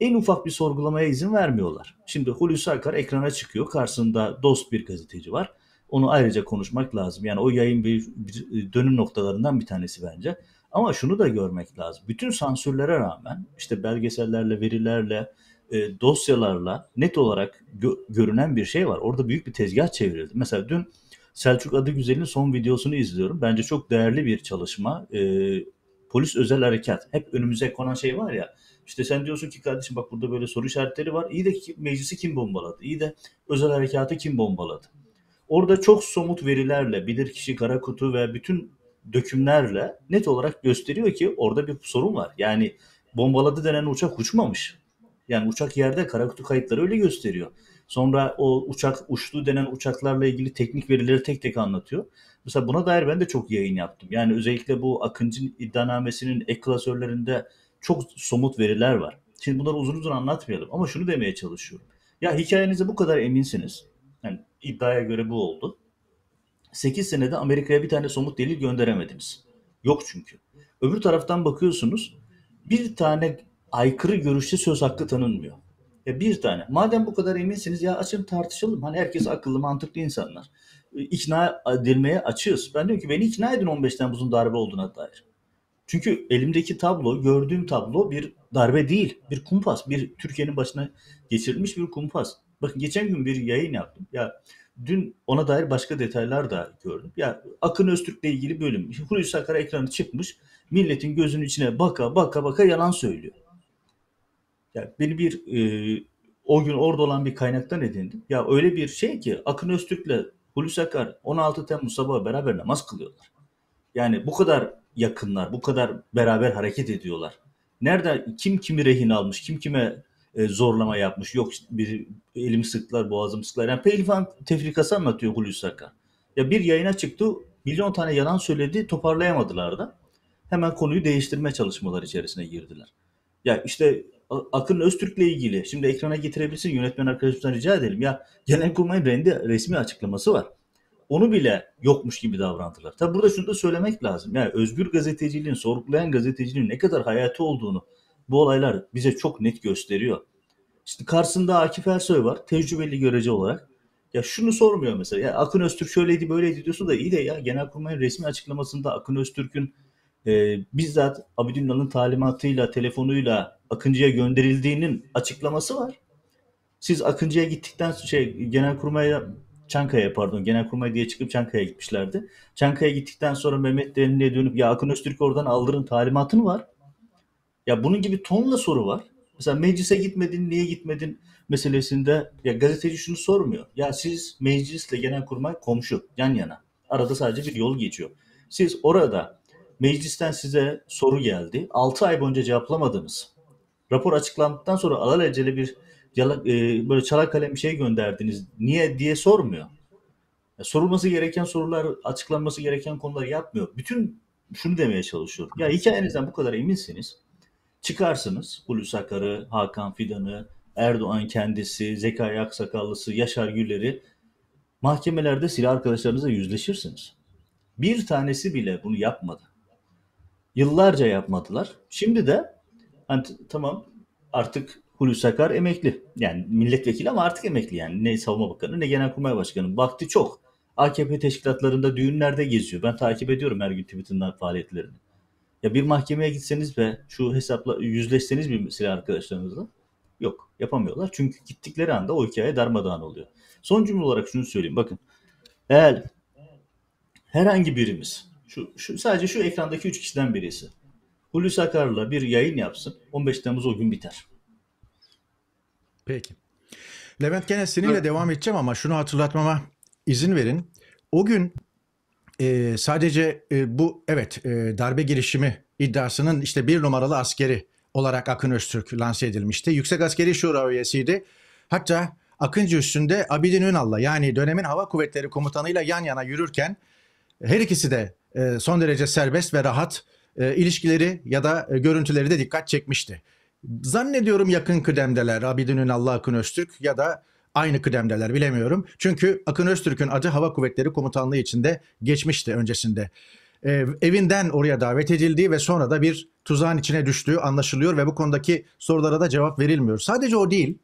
en ufak bir sorgulamaya izin vermiyorlar. Şimdi Hulusi Akar ekrana çıkıyor. Karşısında dost bir gazeteci var. Onu ayrıca konuşmak lazım. Yani o yayın bir, bir dönüm noktalarından bir tanesi bence. Ama şunu da görmek lazım. Bütün sansürlere rağmen işte belgesellerle, verilerle, e, dosyalarla net olarak gö- görünen bir şey var. Orada büyük bir tezgah çevrildi. Mesela dün Selçuk Adıgüzel'in son videosunu izliyorum. Bence çok değerli bir çalışma. E, polis özel harekat. Hep önümüze konan şey var ya. İşte sen diyorsun ki kardeşim bak burada böyle soru işaretleri var. İyi de ki, meclisi kim bombaladı? İyi de özel harekatı kim bombaladı? Orada çok somut verilerle bilirkişi, kara kutu ve bütün dökümlerle net olarak gösteriyor ki orada bir sorun var. Yani bombaladı denen uçak uçmamış. Yani uçak yerde karakutu kayıtları öyle gösteriyor. Sonra o uçak uçtu denen uçaklarla ilgili teknik verileri tek tek anlatıyor. Mesela buna dair ben de çok yayın yaptım. Yani özellikle bu Akıncı iddianamesinin ek klasörlerinde çok somut veriler var. Şimdi bunları uzun uzun anlatmayalım ama şunu demeye çalışıyorum. Ya hikayenize bu kadar eminsiniz. Yani iddiaya göre bu oldu. 8 senede Amerika'ya bir tane somut delil gönderemediniz. Yok çünkü. Öbür taraftan bakıyorsunuz bir tane aykırı görüşte söz hakkı tanınmıyor. Ya e, bir tane. Madem bu kadar eminsiniz ya açın tartışalım. Hani herkes akıllı mantıklı insanlar. E, ikna edilmeye açığız. Ben diyorum ki beni ikna edin 15 Temmuz'un darbe olduğuna dair. Çünkü elimdeki tablo, gördüğüm tablo bir darbe değil. Bir kumpas. Bir Türkiye'nin başına geçirilmiş bir kumpas. Bakın geçen gün bir yayın yaptım. Ya dün ona dair başka detaylar da gördüm. Ya Akın Öztürk'le ilgili bölüm. Hulusi Akar ekranı çıkmış. Milletin gözünün içine baka baka baka yalan söylüyor. Ya beni bir e, o gün orada olan bir kaynaktan edindim. Ya öyle bir şey ki Akın Öztürk'le Hulusi Akar 16 Temmuz sabahı beraber namaz kılıyorlar. Yani bu kadar yakınlar, bu kadar beraber hareket ediyorlar. Nerede kim kimi rehin almış, kim kime e, zorlama yapmış. Yok bir elimi sıktılar, boğazımı sıktılar. Yani Pehlivan tefrikası anlatıyor Hulusi Akar. Ya bir yayına çıktı, milyon tane yalan söyledi, toparlayamadılar da. Hemen konuyu değiştirme çalışmaları içerisine girdiler. Ya işte Akın Öztürk'le ilgili şimdi ekrana getirebilirsin, yönetmen arkadaşımızdan rica edelim. Ya Genelkurmay'ın rendi resmi açıklaması var. Onu bile yokmuş gibi davrandılar. Tabi burada şunu da söylemek lazım. Yani özgür gazeteciliğin, sorgulayan gazeteciliğin ne kadar hayatı olduğunu bu olaylar bize çok net gösteriyor. İşte karşısında Akif Ersoy var tecrübeli görece olarak. Ya şunu sormuyor mesela. Ya Akın Öztürk şöyleydi böyleydi diyorsun da iyi de ya Genelkurmay'ın resmi açıklamasında Akın Öztürk'ün e, bizzat Abidünnal'ın talimatıyla, telefonuyla Akıncı'ya gönderildiğinin açıklaması var. Siz Akıncı'ya gittikten şey Genelkurmay'a Çankaya pardon Genelkurmay diye çıkıp Çankaya gitmişlerdi. Çankaya gittikten sonra Mehmet Derinli'ye dönüp ya Akın Öztürk oradan aldırın talimatın var. Ya bunun gibi tonla soru var. Mesela meclise gitmedin, niye gitmedin meselesinde ya gazeteci şunu sormuyor. Ya siz meclisle genelkurmay komşu, yan yana. Arada sadece bir yol geçiyor. Siz orada meclisten size soru geldi. 6 ay boyunca cevaplamadınız. Rapor açıklandıktan sonra alelacele bir yalak, e, böyle çalak kalem bir şey gönderdiniz. Niye diye sormuyor. Ya sorulması gereken sorular, açıklanması gereken konular yapmıyor. Bütün şunu demeye çalışıyor. Ya hikayenizden bu kadar eminsiniz çıkarsınız. Hulusi Akar'ı, Hakan Fidan'ı, Erdoğan kendisi, Zekai Aksakallısı, Yaşar Güler'i mahkemelerde silah arkadaşlarınızla yüzleşirsiniz. Bir tanesi bile bunu yapmadı. Yıllarca yapmadılar. Şimdi de hani, tamam artık Hulusi Akar emekli. Yani milletvekili ama artık emekli yani. Ne savunma bakanı ne genelkurmay başkanı. Vakti çok. AKP teşkilatlarında düğünlerde geziyor. Ben takip ediyorum her gün Twitter'dan faaliyetlerini. Ya bir mahkemeye gitseniz ve şu hesapla yüzleşseniz bir mesela arkadaşlarınızla yok yapamıyorlar. Çünkü gittikleri anda o hikaye darmadağın oluyor. Son cümle olarak şunu söyleyeyim bakın. Eğer herhangi birimiz şu, şu sadece şu ekrandaki üç kişiden birisi Hulusi Akar'la bir yayın yapsın 15 Temmuz o gün biter. Peki. Levent gene seninle evet. devam edeceğim ama şunu hatırlatmama izin verin. O gün e, sadece e, bu evet e, darbe girişimi iddiasının işte bir numaralı askeri olarak Akın Öztürk lanse edilmişti. Yüksek Askeri Şura üyesiydi. Hatta Akıncı üstünde Abidin Ünal'la yani dönemin Hava Kuvvetleri Komutanı'yla yan yana yürürken her ikisi de e, son derece serbest ve rahat e, ilişkileri ya da e, görüntüleri de dikkat çekmişti. Zannediyorum yakın kıdemdeler Abidin Ünal'la Akın Öztürk ya da aynı kıdemdeler bilemiyorum. Çünkü Akın Öztürk'ün adı Hava Kuvvetleri Komutanlığı içinde geçmişti öncesinde. E, evinden oraya davet edildiği ve sonra da bir tuzağın içine düştüğü anlaşılıyor ve bu konudaki sorulara da cevap verilmiyor. Sadece o değil.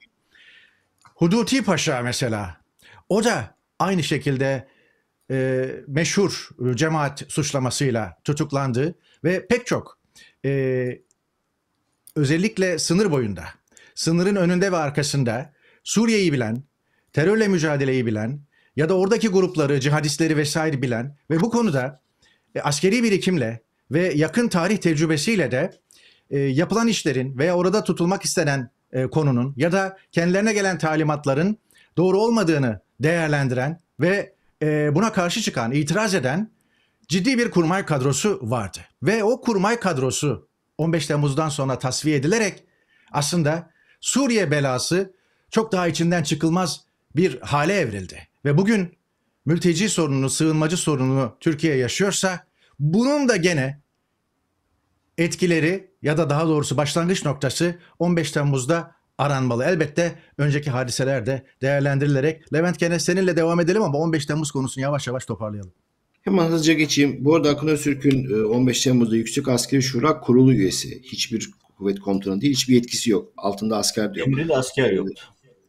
Huduti Paşa mesela. O da aynı şekilde e, meşhur cemaat suçlamasıyla tutuklandı ve pek çok e, özellikle sınır boyunda, sınırın önünde ve arkasında Suriye'yi bilen, terörle mücadeleyi bilen ya da oradaki grupları, cihadistleri vesaire bilen ve bu konuda e, askeri birikimle ve yakın tarih tecrübesiyle de e, yapılan işlerin veya orada tutulmak istenen e, konunun ya da kendilerine gelen talimatların doğru olmadığını değerlendiren ve e, buna karşı çıkan, itiraz eden ciddi bir kurmay kadrosu vardı. Ve o kurmay kadrosu 15 Temmuz'dan sonra tasfiye edilerek aslında Suriye belası çok daha içinden çıkılmaz bir hale evrildi. Ve bugün mülteci sorununu, sığınmacı sorununu Türkiye yaşıyorsa bunun da gene etkileri ya da daha doğrusu başlangıç noktası 15 Temmuz'da aranmalı. Elbette önceki hadiseler de değerlendirilerek Levent Kenes seninle devam edelim ama 15 Temmuz konusunu yavaş yavaş toparlayalım. Hemen hızlıca geçeyim. Bu arada Akın Öztürk'ün 15 e, Temmuz'da Yüksek Askeri Şura kurulu üyesi. Hiçbir kuvvet komutanı değil, hiçbir yetkisi yok. Altında asker de yok. Emrili asker yok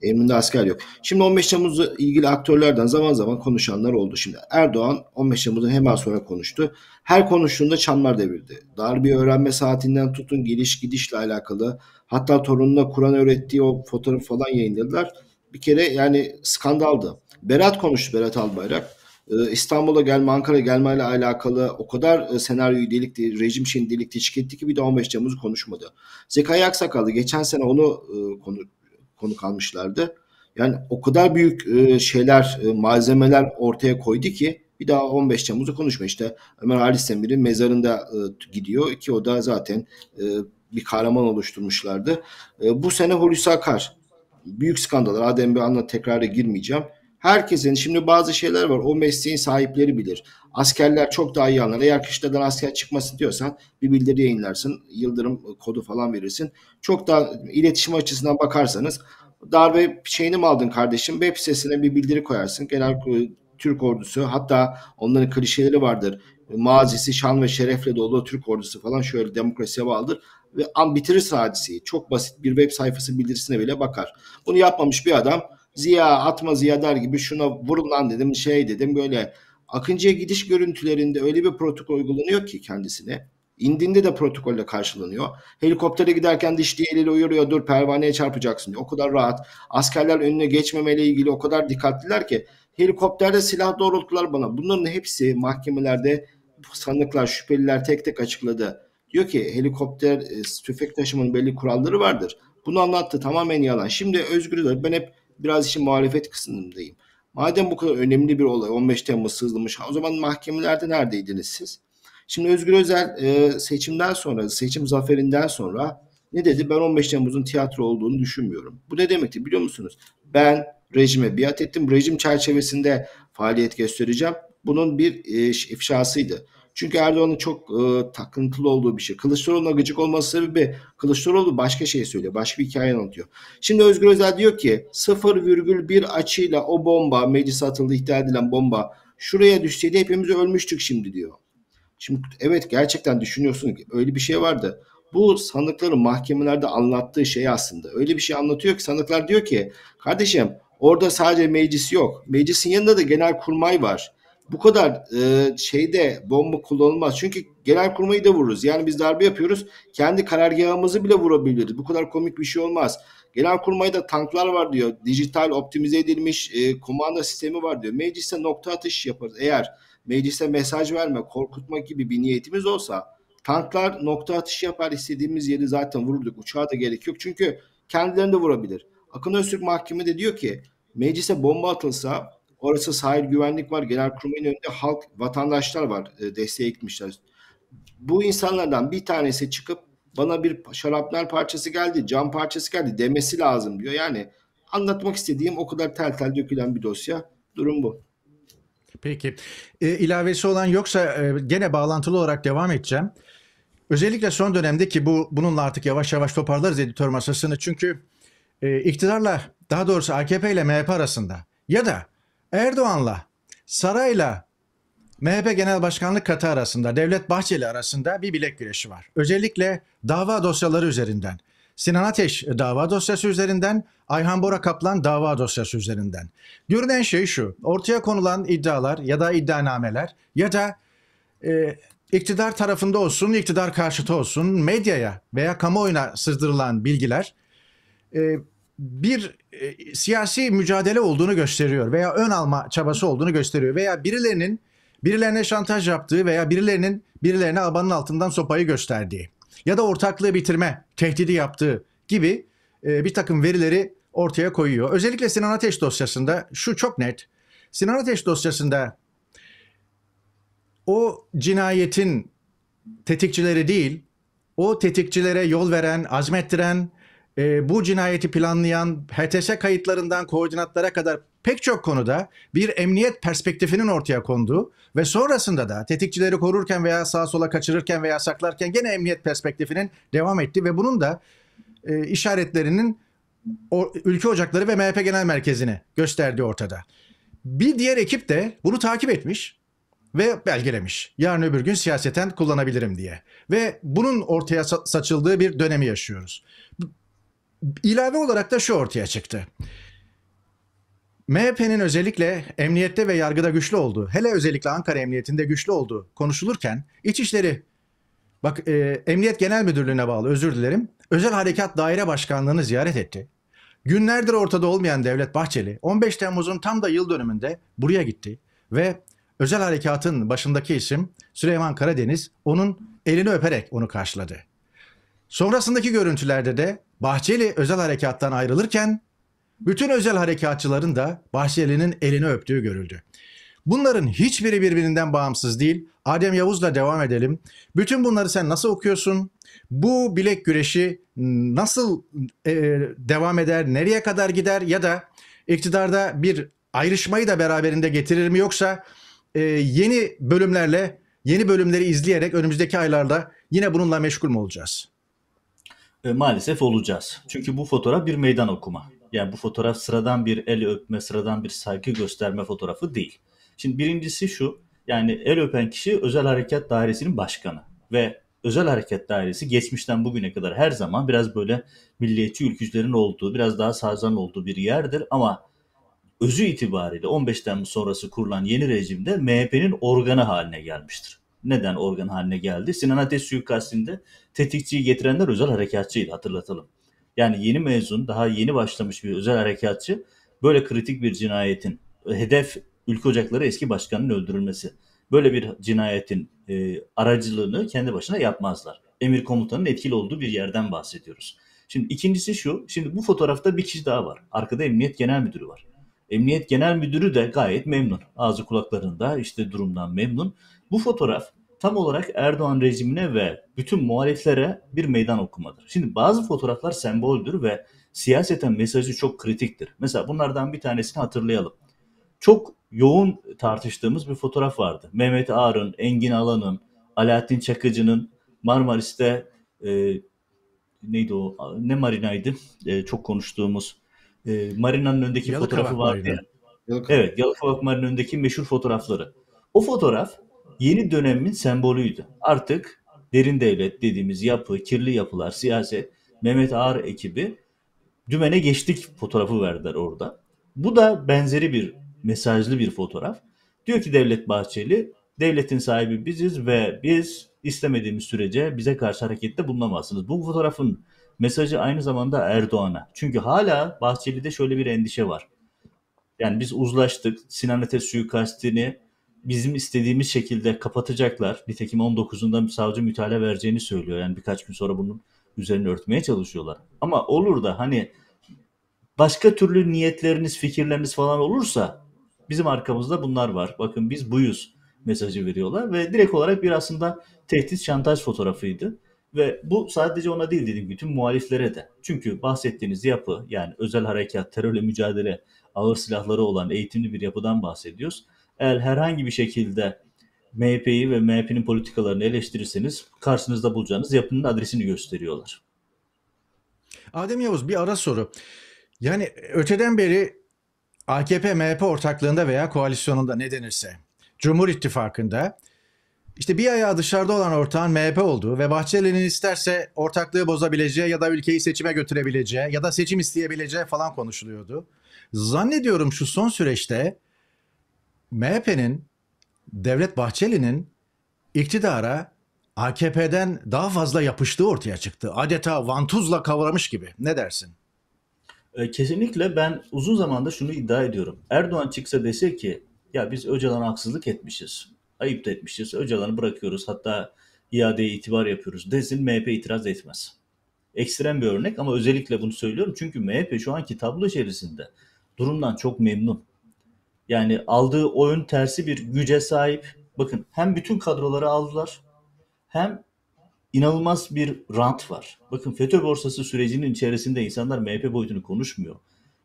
emrinde asker yok. Şimdi 15 Temmuz'la ilgili aktörlerden zaman zaman konuşanlar oldu. Şimdi Erdoğan 15 Temmuz'un hemen sonra konuştu. Her konuştuğunda çanlar devirdi. Darbe öğrenme saatinden tutun giriş gidişle alakalı. Hatta torununa Kur'an öğrettiği o fotoğraf falan yayınladılar. Bir kere yani skandaldı. Berat konuştu Berat Albayrak. Ee, İstanbul'a gelme, Ankara'ya gelme ile alakalı o kadar e, senaryoyu delikti, rejim şeyini delikti, şirketti ki bir de 15 Temmuz'u konuşmadı. Zekai Aksakallı geçen sene onu e, konu, Konu kalmışlardı. Yani o kadar büyük e, şeyler, e, malzemeler ortaya koydu ki bir daha 15 Temmuz'u konuşma işte. Ömer Halis Semir'in mezarında e, gidiyor ki o da zaten e, bir kahraman oluşturmuşlardı. E, bu sene Hulusi Akar büyük skandalar. Adem bir anla tekrar girmeyeceğim herkesin şimdi bazı şeyler var. O mesleğin sahipleri bilir. Askerler çok daha iyi anlar. Eğer kışladan asker çıkmasın diyorsan bir bildiri yayınlarsın. Yıldırım kodu falan verirsin. Çok daha iletişim açısından bakarsanız darbe şeyini mi aldın kardeşim? Web sitesine bir bildiri koyarsın. Genel e, Türk ordusu hatta onların klişeleri vardır. Mazisi şan ve şerefle dolu Türk ordusu falan şöyle demokrasiye bağlıdır ve an bitirir hadiseyi. Çok basit bir web sayfası bildirisine bile bakar. Bunu yapmamış bir adam Ziya atma Ziya der gibi şuna vurun lan dedim şey dedim böyle Akıncı'ya gidiş görüntülerinde öyle bir protokol uygulanıyor ki kendisine. İndiğinde de protokolle karşılanıyor. Helikoptere giderken dişliği eliyle uyuruyor dur pervaneye çarpacaksın diyor. O kadar rahat. Askerler önüne geçmemeyle ilgili o kadar dikkatliler ki helikopterde silah doğrulttular bana. Bunların hepsi mahkemelerde sanıklar, şüpheliler tek tek açıkladı. Diyor ki helikopter e, tüfek taşımanın belli kuralları vardır. Bunu anlattı tamamen yalan. Şimdi Özgür ben hep biraz işin muhalefet kısmındayım. Madem bu kadar önemli bir olay 15 Temmuz sızılmış o zaman mahkemelerde neredeydiniz siz? Şimdi Özgür Özel e, seçimden sonra, seçim zaferinden sonra ne dedi? Ben 15 Temmuz'un tiyatro olduğunu düşünmüyorum. Bu ne demekti biliyor musunuz? Ben rejime biat ettim. Rejim çerçevesinde faaliyet göstereceğim. Bunun bir e, ifşasıydı. Çünkü Erdoğan'ın çok e, takıntılı olduğu bir şey. Kılıçdaroğlu'na gıcık olması sebebi Kılıçdaroğlu başka şey söylüyor. Başka bir hikaye anlatıyor. Şimdi Özgür Özel diyor ki 0,1 açıyla o bomba meclis atıldı iddia edilen bomba şuraya düşseydi hepimiz ölmüştük şimdi diyor. Şimdi evet gerçekten düşünüyorsun ki öyle bir şey vardı. Bu sanıkların mahkemelerde anlattığı şey aslında. Öyle bir şey anlatıyor ki sanıklar diyor ki kardeşim orada sadece meclis yok. Meclisin yanında da genel kurmay var bu kadar e, şeyde bomba kullanılmaz. Çünkü genel kurmayı da vururuz. Yani biz darbe yapıyoruz. Kendi karargahımızı bile vurabiliriz. Bu kadar komik bir şey olmaz. Genel kurmayı da tanklar var diyor. Dijital optimize edilmiş e, kumanda sistemi var diyor. Meclise nokta atışı yaparız. Eğer meclise mesaj verme, korkutmak gibi bir niyetimiz olsa tanklar nokta atışı yapar istediğimiz yeri zaten vururduk. Uçağa da gerek yok. Çünkü kendilerini de vurabilir. Akın Öztürk de diyor ki meclise bomba atılsa Orası sahil güvenlik var. genel Genelkurmay'ın önünde halk, vatandaşlar var e, desteğe gitmişler. Bu insanlardan bir tanesi çıkıp bana bir şarapnel parçası geldi, cam parçası geldi demesi lazım diyor. Yani anlatmak istediğim o kadar tel tel dökülen bir dosya. Durum bu. Peki. E, ilavesi olan yoksa e, gene bağlantılı olarak devam edeceğim. Özellikle son dönemde ki bu bununla artık yavaş yavaş toparlarız editör masasını. Çünkü e, iktidarla daha doğrusu AKP ile MHP arasında ya da Erdoğan'la, Saray'la MHP Genel Başkanlık katı arasında, Devlet Bahçeli arasında bir bilek güreşi var. Özellikle dava dosyaları üzerinden. Sinan Ateş dava dosyası üzerinden, Ayhan Bora Kaplan dava dosyası üzerinden. Görünen şey şu, ortaya konulan iddialar ya da iddianameler ya da e, iktidar tarafında olsun, iktidar karşıtı olsun medyaya veya kamuoyuna sızdırılan bilgiler e, bir e, siyasi mücadele olduğunu gösteriyor veya ön alma çabası olduğunu gösteriyor veya birilerinin birilerine şantaj yaptığı veya birilerinin birilerine abanın altından sopayı gösterdiği ya da ortaklığı bitirme tehdidi yaptığı gibi e, bir takım verileri ortaya koyuyor. Özellikle Sinan Ateş dosyasında şu çok net. Sinan Ateş dosyasında o cinayetin tetikçileri değil, o tetikçilere yol veren, azmettiren, e, bu cinayeti planlayan HTS kayıtlarından koordinatlara kadar pek çok konuda bir emniyet perspektifinin ortaya konduğu ve sonrasında da tetikçileri korurken veya sağa sola kaçırırken veya saklarken gene emniyet perspektifinin devam ettiği ve bunun da e, işaretlerinin o, ülke ocakları ve MHP Genel Merkezi'ni gösterdiği ortada. Bir diğer ekip de bunu takip etmiş ve belgelemiş. Yarın öbür gün siyaseten kullanabilirim diye. Ve bunun ortaya saçıldığı bir dönemi yaşıyoruz ilave olarak da şu ortaya çıktı. MHP'nin özellikle emniyette ve yargıda güçlü olduğu, hele özellikle Ankara Emniyetinde güçlü olduğu konuşulurken İçişleri Bak e, Emniyet Genel Müdürlüğü'ne bağlı özür dilerim. Özel Harekat Daire Başkanlığı'nı ziyaret etti. Günlerdir ortada olmayan Devlet Bahçeli 15 Temmuz'un tam da yıl dönümünde buraya gitti ve özel harekatın başındaki isim Süleyman Karadeniz onun elini öperek onu karşıladı. Sonrasındaki görüntülerde de Bahçeli özel harekattan ayrılırken bütün özel harekatçıların da Bahçeli'nin elini öptüğü görüldü. Bunların hiçbiri birbirinden bağımsız değil. Adem Yavuz'la devam edelim. Bütün bunları sen nasıl okuyorsun? Bu bilek güreşi nasıl e, devam eder? Nereye kadar gider? Ya da iktidarda bir ayrışmayı da beraberinde getirir mi? Yoksa e, yeni bölümlerle, yeni bölümleri izleyerek önümüzdeki aylarda yine bununla meşgul mü olacağız? e, maalesef olacağız. Çünkü bu fotoğraf bir meydan okuma. Yani bu fotoğraf sıradan bir el öpme, sıradan bir saygı gösterme fotoğrafı değil. Şimdi birincisi şu, yani el öpen kişi Özel Harekat Dairesi'nin başkanı ve Özel Harekat Dairesi geçmişten bugüne kadar her zaman biraz böyle milliyetçi ülkücülerin olduğu, biraz daha sarzan olduğu bir yerdir ama özü itibariyle 15 Temmuz sonrası kurulan yeni rejimde MHP'nin organı haline gelmiştir neden organ haline geldi? Sinan Ateş suikastinde tetikçiyi getirenler özel harekatçıydı hatırlatalım. Yani yeni mezun, daha yeni başlamış bir özel harekatçı böyle kritik bir cinayetin hedef Ülke Ocakları eski başkanın öldürülmesi. Böyle bir cinayetin e, aracılığını kendi başına yapmazlar. Emir komutanın etkili olduğu bir yerden bahsediyoruz. Şimdi ikincisi şu, şimdi bu fotoğrafta bir kişi daha var. Arkada Emniyet Genel Müdürü var. Emniyet Genel Müdürü de gayet memnun. Ağzı kulaklarında işte durumdan memnun. Bu fotoğraf tam olarak Erdoğan rejimine ve bütün muhaliflere bir meydan okumadır. Şimdi bazı fotoğraflar semboldür ve siyaseten mesajı çok kritiktir. Mesela bunlardan bir tanesini hatırlayalım. Çok yoğun tartıştığımız bir fotoğraf vardı. Mehmet Ağar'ın, Engin Alan'ın, Alaaddin Çakıcı'nın Marmaris'te e, neydi o ne marinaydı e, çok konuştuğumuz e, marinanın öndeki Yalıkavak fotoğrafı vardı. Marina. Evet Yalıkavak Marina'nın önündeki meşhur fotoğrafları. O fotoğraf yeni dönemin sembolüydü. Artık derin devlet dediğimiz yapı, kirli yapılar, siyaset, Mehmet Ağar ekibi dümene geçtik fotoğrafı verdiler orada. Bu da benzeri bir mesajlı bir fotoğraf. Diyor ki Devlet Bahçeli, devletin sahibi biziz ve biz istemediğimiz sürece bize karşı harekette bulunamazsınız. Bu fotoğrafın mesajı aynı zamanda Erdoğan'a. Çünkü hala Bahçeli'de şöyle bir endişe var. Yani biz uzlaştık, Sinan Ete suikastini bizim istediğimiz şekilde kapatacaklar. Nitekim 19'unda bir savcı müteala vereceğini söylüyor. Yani birkaç gün sonra bunun üzerine örtmeye çalışıyorlar. Ama olur da hani başka türlü niyetleriniz, fikirleriniz falan olursa bizim arkamızda bunlar var. Bakın biz buyuz mesajı veriyorlar ve direkt olarak bir aslında tehdit şantaj fotoğrafıydı. Ve bu sadece ona değil dedim bütün muhaliflere de. Çünkü bahsettiğiniz yapı yani özel harekat, terörle mücadele, ağır silahları olan eğitimli bir yapıdan bahsediyoruz. Eğer herhangi bir şekilde MHP'yi ve MHP'nin politikalarını eleştirirseniz karşınızda bulacağınız yapının adresini gösteriyorlar. Adem Yavuz bir ara soru. Yani öteden beri AKP-MHP ortaklığında veya koalisyonunda ne denirse Cumhur İttifakı'nda işte bir ayağı dışarıda olan ortağın MHP olduğu ve Bahçeli'nin isterse ortaklığı bozabileceği ya da ülkeyi seçime götürebileceği ya da seçim isteyebileceği falan konuşuluyordu. Zannediyorum şu son süreçte MHP'nin, Devlet Bahçeli'nin iktidara AKP'den daha fazla yapıştığı ortaya çıktı. Adeta vantuzla kavramış gibi. Ne dersin? Ee, kesinlikle ben uzun zamanda şunu iddia ediyorum. Erdoğan çıksa dese ki ya biz Öcalan'a haksızlık etmişiz. Ayıp da etmişiz. Öcalan'ı bırakıyoruz. Hatta iadeye itibar yapıyoruz desin MHP itiraz etmez. Ekstrem bir örnek ama özellikle bunu söylüyorum. Çünkü MHP şu anki tablo içerisinde durumdan çok memnun. Yani aldığı oyun tersi bir güce sahip. Bakın hem bütün kadroları aldılar hem inanılmaz bir rant var. Bakın FETÖ borsası sürecinin içerisinde insanlar MHP boyutunu konuşmuyor.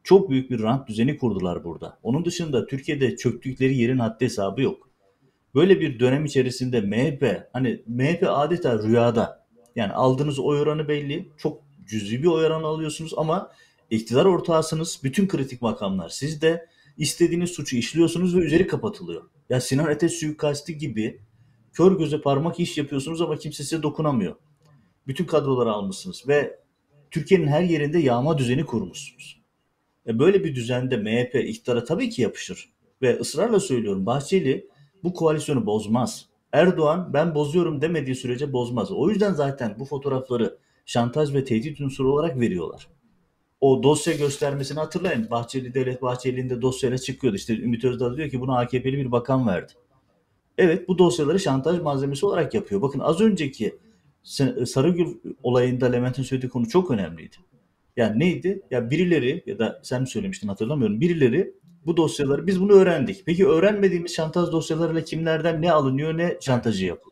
Çok büyük bir rant düzeni kurdular burada. Onun dışında Türkiye'de çöktükleri yerin haddi hesabı yok. Böyle bir dönem içerisinde MHP, hani MHP adeta rüyada. Yani aldığınız oy oranı belli. Çok cüzi bir oy oranı alıyorsunuz ama iktidar ortağısınız. Bütün kritik makamlar sizde istediğiniz suçu işliyorsunuz ve üzeri kapatılıyor. Ya Sinan Ete suikasti gibi kör göze parmak iş yapıyorsunuz ama kimse size dokunamıyor. Bütün kadroları almışsınız ve Türkiye'nin her yerinde yağma düzeni kurmuşsunuz. E böyle bir düzende MHP iktidara tabii ki yapışır. Ve ısrarla söylüyorum Bahçeli bu koalisyonu bozmaz. Erdoğan ben bozuyorum demediği sürece bozmaz. O yüzden zaten bu fotoğrafları şantaj ve tehdit unsuru olarak veriyorlar o dosya göstermesini hatırlayın. Bahçeli Devlet Bahçeli'nde dosyayla çıkıyordu. İşte Ümit Özdağ diyor ki bunu AKP'li bir bakan verdi. Evet bu dosyaları şantaj malzemesi olarak yapıyor. Bakın az önceki Sarıgül olayında Levent'in söylediği konu çok önemliydi. Yani neydi? Ya birileri ya da sen mi söylemiştin hatırlamıyorum. Birileri bu dosyaları biz bunu öğrendik. Peki öğrenmediğimiz şantaj dosyalarıyla kimlerden ne alınıyor ne şantajı yapılıyor?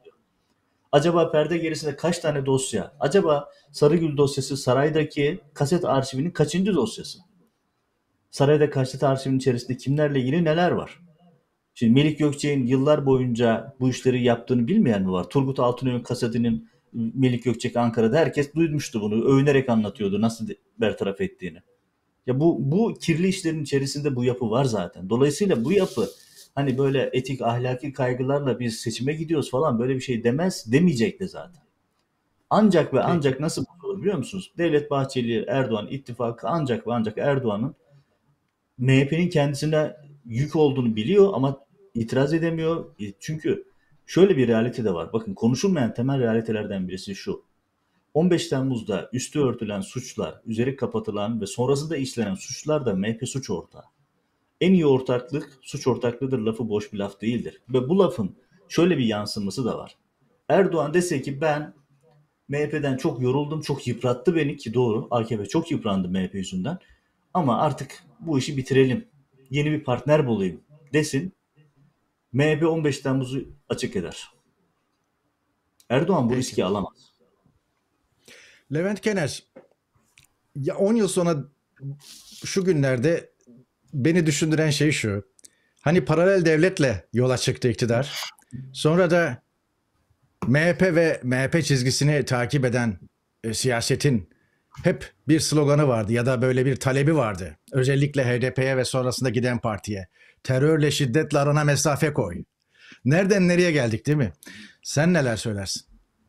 Acaba perde gerisinde kaç tane dosya? Acaba Sarıgül dosyası saraydaki kaset arşivinin kaçıncı dosyası? Sarayda kaset arşivinin içerisinde kimlerle ilgili neler var? Şimdi Melik Gökçe'nin yıllar boyunca bu işleri yaptığını bilmeyen mi var? Turgut Altınöğün kasetinin Melik Gökçek Ankara'da herkes duymuştu bunu. Övünerek anlatıyordu nasıl bertaraf ettiğini. Ya bu bu kirli işlerin içerisinde bu yapı var zaten. Dolayısıyla bu yapı hani böyle etik ahlaki kaygılarla biz seçime gidiyoruz falan böyle bir şey demez demeyecek de zaten. Ancak ve ancak nasıl olur biliyor musunuz? Devlet Bahçeli Erdoğan ittifakı ancak ve ancak Erdoğan'ın MHP'nin kendisine yük olduğunu biliyor ama itiraz edemiyor. E, çünkü şöyle bir realite de var. Bakın konuşulmayan temel realitelerden birisi şu. 15 Temmuz'da üstü örtülen suçlar, üzeri kapatılan ve sonrasında işlenen suçlar da MHP suç ortağı. En iyi ortaklık suç ortaklığıdır lafı boş bir laf değildir. Ve bu lafın şöyle bir yansıması da var. Erdoğan dese ki ben MHP'den çok yoruldum, çok yıprattı beni ki doğru. AKP çok yıprandı MHP yüzünden. Ama artık bu işi bitirelim. Yeni bir partner bulayım desin. MHP 15 Temmuz'u açık eder. Erdoğan bu riski alamaz. Levent Kener ya 10 yıl sonra şu günlerde beni düşündüren şey şu. Hani paralel devletle yola çıktı iktidar. Sonra da MHP ve MHP çizgisini takip eden e, siyasetin hep bir sloganı vardı ya da böyle bir talebi vardı. Özellikle HDP'ye ve sonrasında giden partiye. Terörle şiddetle arana mesafe koy. Nereden nereye geldik değil mi? Sen neler söylersin?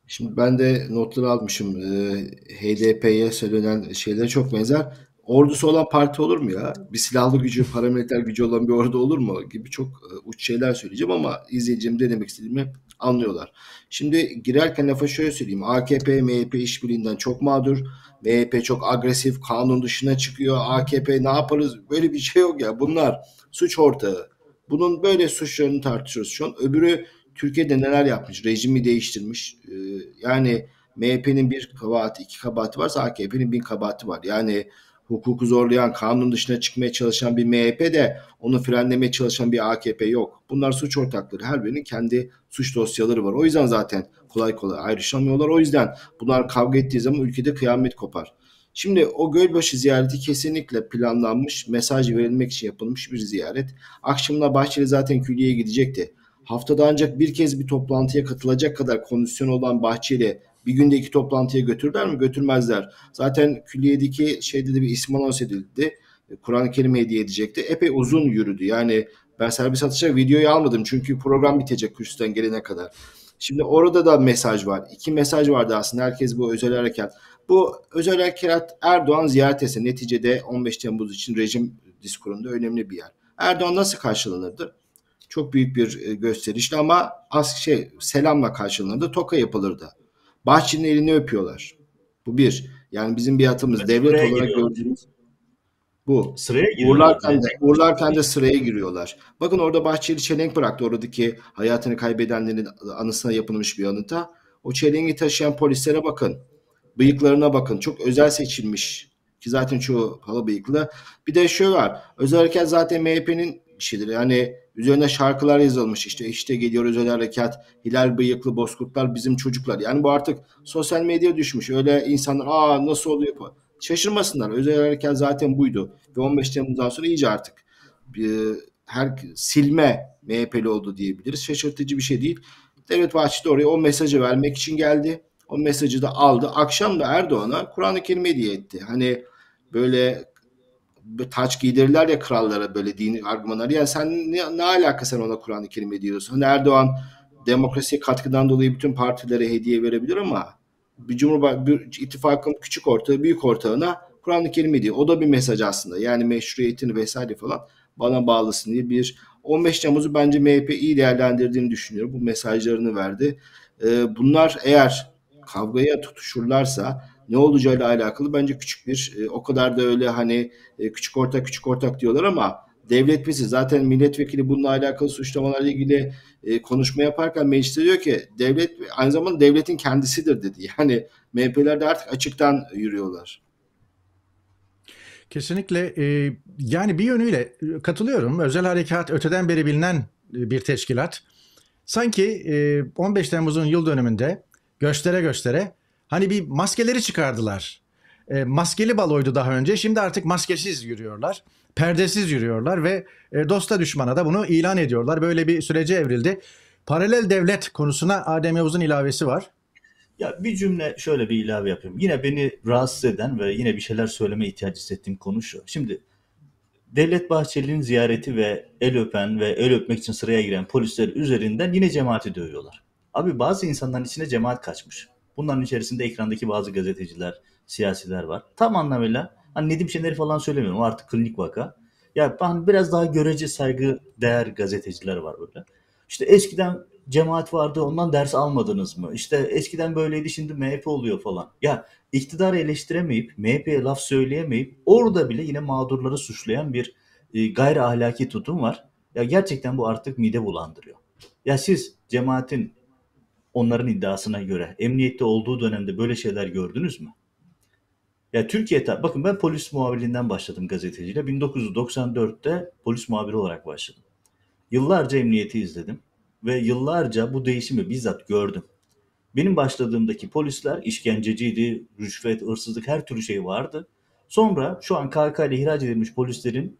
Şimdi ben de notları almışım. Ee, HDP'ye söylenen şeyler çok benzer ordusu olan parti olur mu ya? Bir silahlı gücü, paramiliter gücü olan bir ordu olur mu? Gibi çok e, uç şeyler söyleyeceğim ama izleyicim de demek istediğimi anlıyorlar. Şimdi girerken lafa şöyle söyleyeyim. AKP, MHP işbirliğinden çok mağdur. MHP çok agresif, kanun dışına çıkıyor. AKP ne yaparız? Böyle bir şey yok ya. Bunlar suç ortağı. Bunun böyle suçlarını tartışıyoruz şu an. Öbürü Türkiye'de neler yapmış? Rejimi değiştirmiş. Ee, yani MHP'nin bir kabahati, iki kabahati varsa AKP'nin bin kabahati var. Yani hukuku zorlayan, kanun dışına çıkmaya çalışan bir MHP de onu frenlemeye çalışan bir AKP yok. Bunlar suç ortakları. Her birinin kendi suç dosyaları var. O yüzden zaten kolay kolay ayrışamıyorlar. O yüzden bunlar kavga ettiği zaman ülkede kıyamet kopar. Şimdi o Gölbaşı ziyareti kesinlikle planlanmış, mesaj verilmek için yapılmış bir ziyaret. Akşamına Bahçeli zaten külliyeye gidecekti. Haftada ancak bir kez bir toplantıya katılacak kadar kondisyon olan Bahçeli bir gündeki toplantıya götürürler mi? Götürmezler. Zaten külliyedeki şeyde de bir isim anons edildi. E, Kur'an-ı Kerim hediye edecekti. Epey uzun yürüdü. Yani ben servis atışa videoyu almadım çünkü program bitecek kürsüden gelene kadar. Şimdi orada da mesaj var. İki mesaj vardı aslında. Herkes bu özel harekat. Bu özel harekat Erdoğan ziyaretesi neticede 15 Temmuz için rejim diskurunda önemli bir yer. Erdoğan nasıl karşılanırdı? Çok büyük bir e, gösterişle ama az şey selamla karşılanırdı. Toka yapılırdı. Bahçenin elini öpüyorlar. Bu bir. Yani bizim biatımız evet, devlet olarak giriyor. gördüğümüz bu. Sıraya uğurlarken yani. kendi sıraya giriyorlar. Bakın orada Bahçeli çelenk bıraktı oradaki hayatını kaybedenlerin anısına yapılmış bir anıta. O çelengi taşıyan polislere bakın. Bıyıklarına bakın. Çok özel seçilmiş. Ki zaten çoğu halı bıyıklı. Bir de şöyle var. Özel hareket zaten MHP'nin işidir. Yani Üzerine şarkılar yazılmış işte işte geliyoruz özel harekat, hilal bıyıklı bozkurtlar bizim çocuklar. Yani bu artık sosyal medya düşmüş. Öyle insanlar aa nasıl oluyor bu? Şaşırmasınlar. Özel harekat zaten buydu. Ve 15 Temmuz'dan sonra iyice artık bir, e, her silme MHP'li oldu diyebiliriz. Şaşırtıcı bir şey değil. Devlet Bahçeli oraya o mesajı vermek için geldi. O mesajı da aldı. Akşam da Erdoğan'a Kur'an-ı Kerim hediye etti. Hani böyle taç giydirirler ya krallara böyle dini argümanları. Yani sen ne, ne alaka sen ona Kur'an-ı Kerim diyorsun? Hani Erdoğan demokrasiye katkıdan dolayı bütün partilere hediye verebilir ama bir cumhurba bir ittifakın küçük ortağı büyük ortağına Kur'an-ı Kerim hediye. O da bir mesaj aslında. Yani meşruiyetini vesaire falan bana bağlısın diye bir 15 Temmuz'u bence MHP iyi değerlendirdiğini düşünüyorum. Bu mesajlarını verdi. Ee, bunlar eğer kavgaya tutuşurlarsa ne olacağıyla alakalı bence küçük bir e, o kadar da öyle hani e, küçük ortak küçük ortak diyorlar ama devlet misi zaten milletvekili bununla alakalı suçlamalarla ilgili e, konuşma yaparken mecliste diyor ki devlet aynı zamanda devletin kendisidir dedi. Yani MHP'ler de artık açıktan yürüyorlar. Kesinlikle e, yani bir yönüyle katılıyorum. Özel harekat öteden beri bilinen e, bir teşkilat. Sanki e, 15 Temmuz'un yıl dönümünde göstere göstere Hani bir maskeleri çıkardılar. E, maskeli baloydu daha önce. Şimdi artık maskesiz yürüyorlar. Perdesiz yürüyorlar ve e, dosta düşmana da bunu ilan ediyorlar. Böyle bir sürece evrildi. Paralel devlet konusuna Adem Yavuz'un ilavesi var. Ya bir cümle şöyle bir ilave yapayım. Yine beni rahatsız eden ve yine bir şeyler söyleme ihtiyacı hissettiğim konu şu. Şimdi Devlet Bahçeli'nin ziyareti ve el öpen ve el öpmek için sıraya giren polisler üzerinden yine cemaati dövüyorlar. Abi bazı insanların içine cemaat kaçmış. Bunların içerisinde ekrandaki bazı gazeteciler, siyasiler var. Tam anlamıyla hani Nedim Şener'i falan söylemiyorum o artık klinik vaka. Ya ben biraz daha görece saygı değer gazeteciler var böyle. İşte eskiden cemaat vardı ondan ders almadınız mı? İşte eskiden böyleydi şimdi MHP oluyor falan. Ya iktidarı eleştiremeyip MHP'ye laf söyleyemeyip orada bile yine mağdurları suçlayan bir e, gayri ahlaki tutum var. Ya gerçekten bu artık mide bulandırıyor. Ya siz cemaatin onların iddiasına göre emniyette olduğu dönemde böyle şeyler gördünüz mü? Ya Türkiye bakın ben polis muhabirliğinden başladım gazeteciyle. 1994'te polis muhabiri olarak başladım. Yıllarca emniyeti izledim ve yıllarca bu değişimi bizzat gördüm. Benim başladığımdaki polisler işkenceciydi, rüşvet, hırsızlık her türlü şey vardı. Sonra şu an KK ile ihraç edilmiş polislerin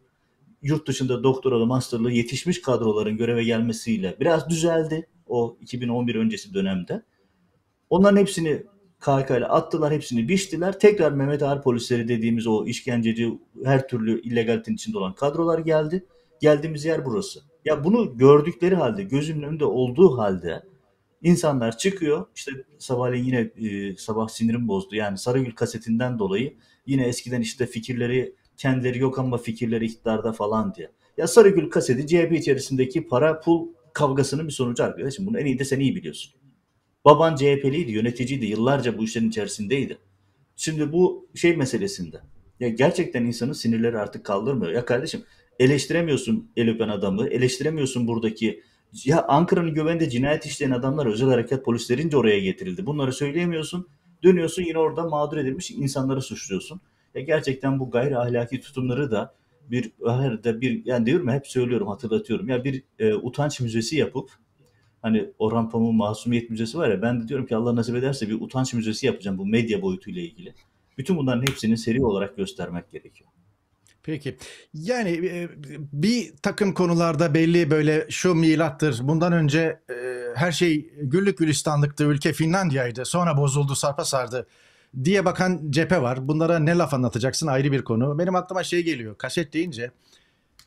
yurt dışında doktoralı, masterlı yetişmiş kadroların göreve gelmesiyle biraz düzeldi o 2011 öncesi dönemde. Onların hepsini KK ile attılar, hepsini biçtiler. Tekrar Mehmet Ağar polisleri dediğimiz o işkenceci her türlü illegalitin içinde olan kadrolar geldi. Geldiğimiz yer burası. Ya bunu gördükleri halde, gözümün önünde olduğu halde insanlar çıkıyor. İşte sabahleyin yine e, sabah sinirim bozdu. Yani Sarıgül kasetinden dolayı yine eskiden işte fikirleri kendileri yok ama fikirleri iktidarda falan diye. Ya Sarıgül kaseti CHP içerisindeki para pul kavgasının bir sonucu arkadaşım. Bunu en iyi de sen iyi biliyorsun. Baban CHP'liydi, yöneticiydi. Yıllarca bu işlerin içerisindeydi. Şimdi bu şey meselesinde. Ya gerçekten insanın sinirleri artık kaldırmıyor. Ya kardeşim eleştiremiyorsun el adamı, eleştiremiyorsun buradaki ya Ankara'nın güvende cinayet işleyen adamlar özel harekat polislerince oraya getirildi. Bunları söyleyemiyorsun. Dönüyorsun yine orada mağdur edilmiş insanları suçluyorsun. Ya gerçekten bu gayri ahlaki tutumları da bir herde bir yani diyorum hep söylüyorum hatırlatıyorum ya bir e, utanç müzesi yapıp hani Orhan Pamuk'un Masumiyet Müzesi var ya ben de diyorum ki Allah nasip ederse bir utanç müzesi yapacağım bu medya boyutuyla ilgili. Bütün bunların hepsini seri olarak göstermek gerekiyor. Peki. Yani e, bir takım konularda belli böyle şu milattır. Bundan önce e, her şey güllük gülistanlıktı. Ülke Finlandiya'ydı. Sonra bozuldu, sarpa sardı diye bakan cephe var. Bunlara ne laf anlatacaksın ayrı bir konu. Benim aklıma şey geliyor. Kaşet deyince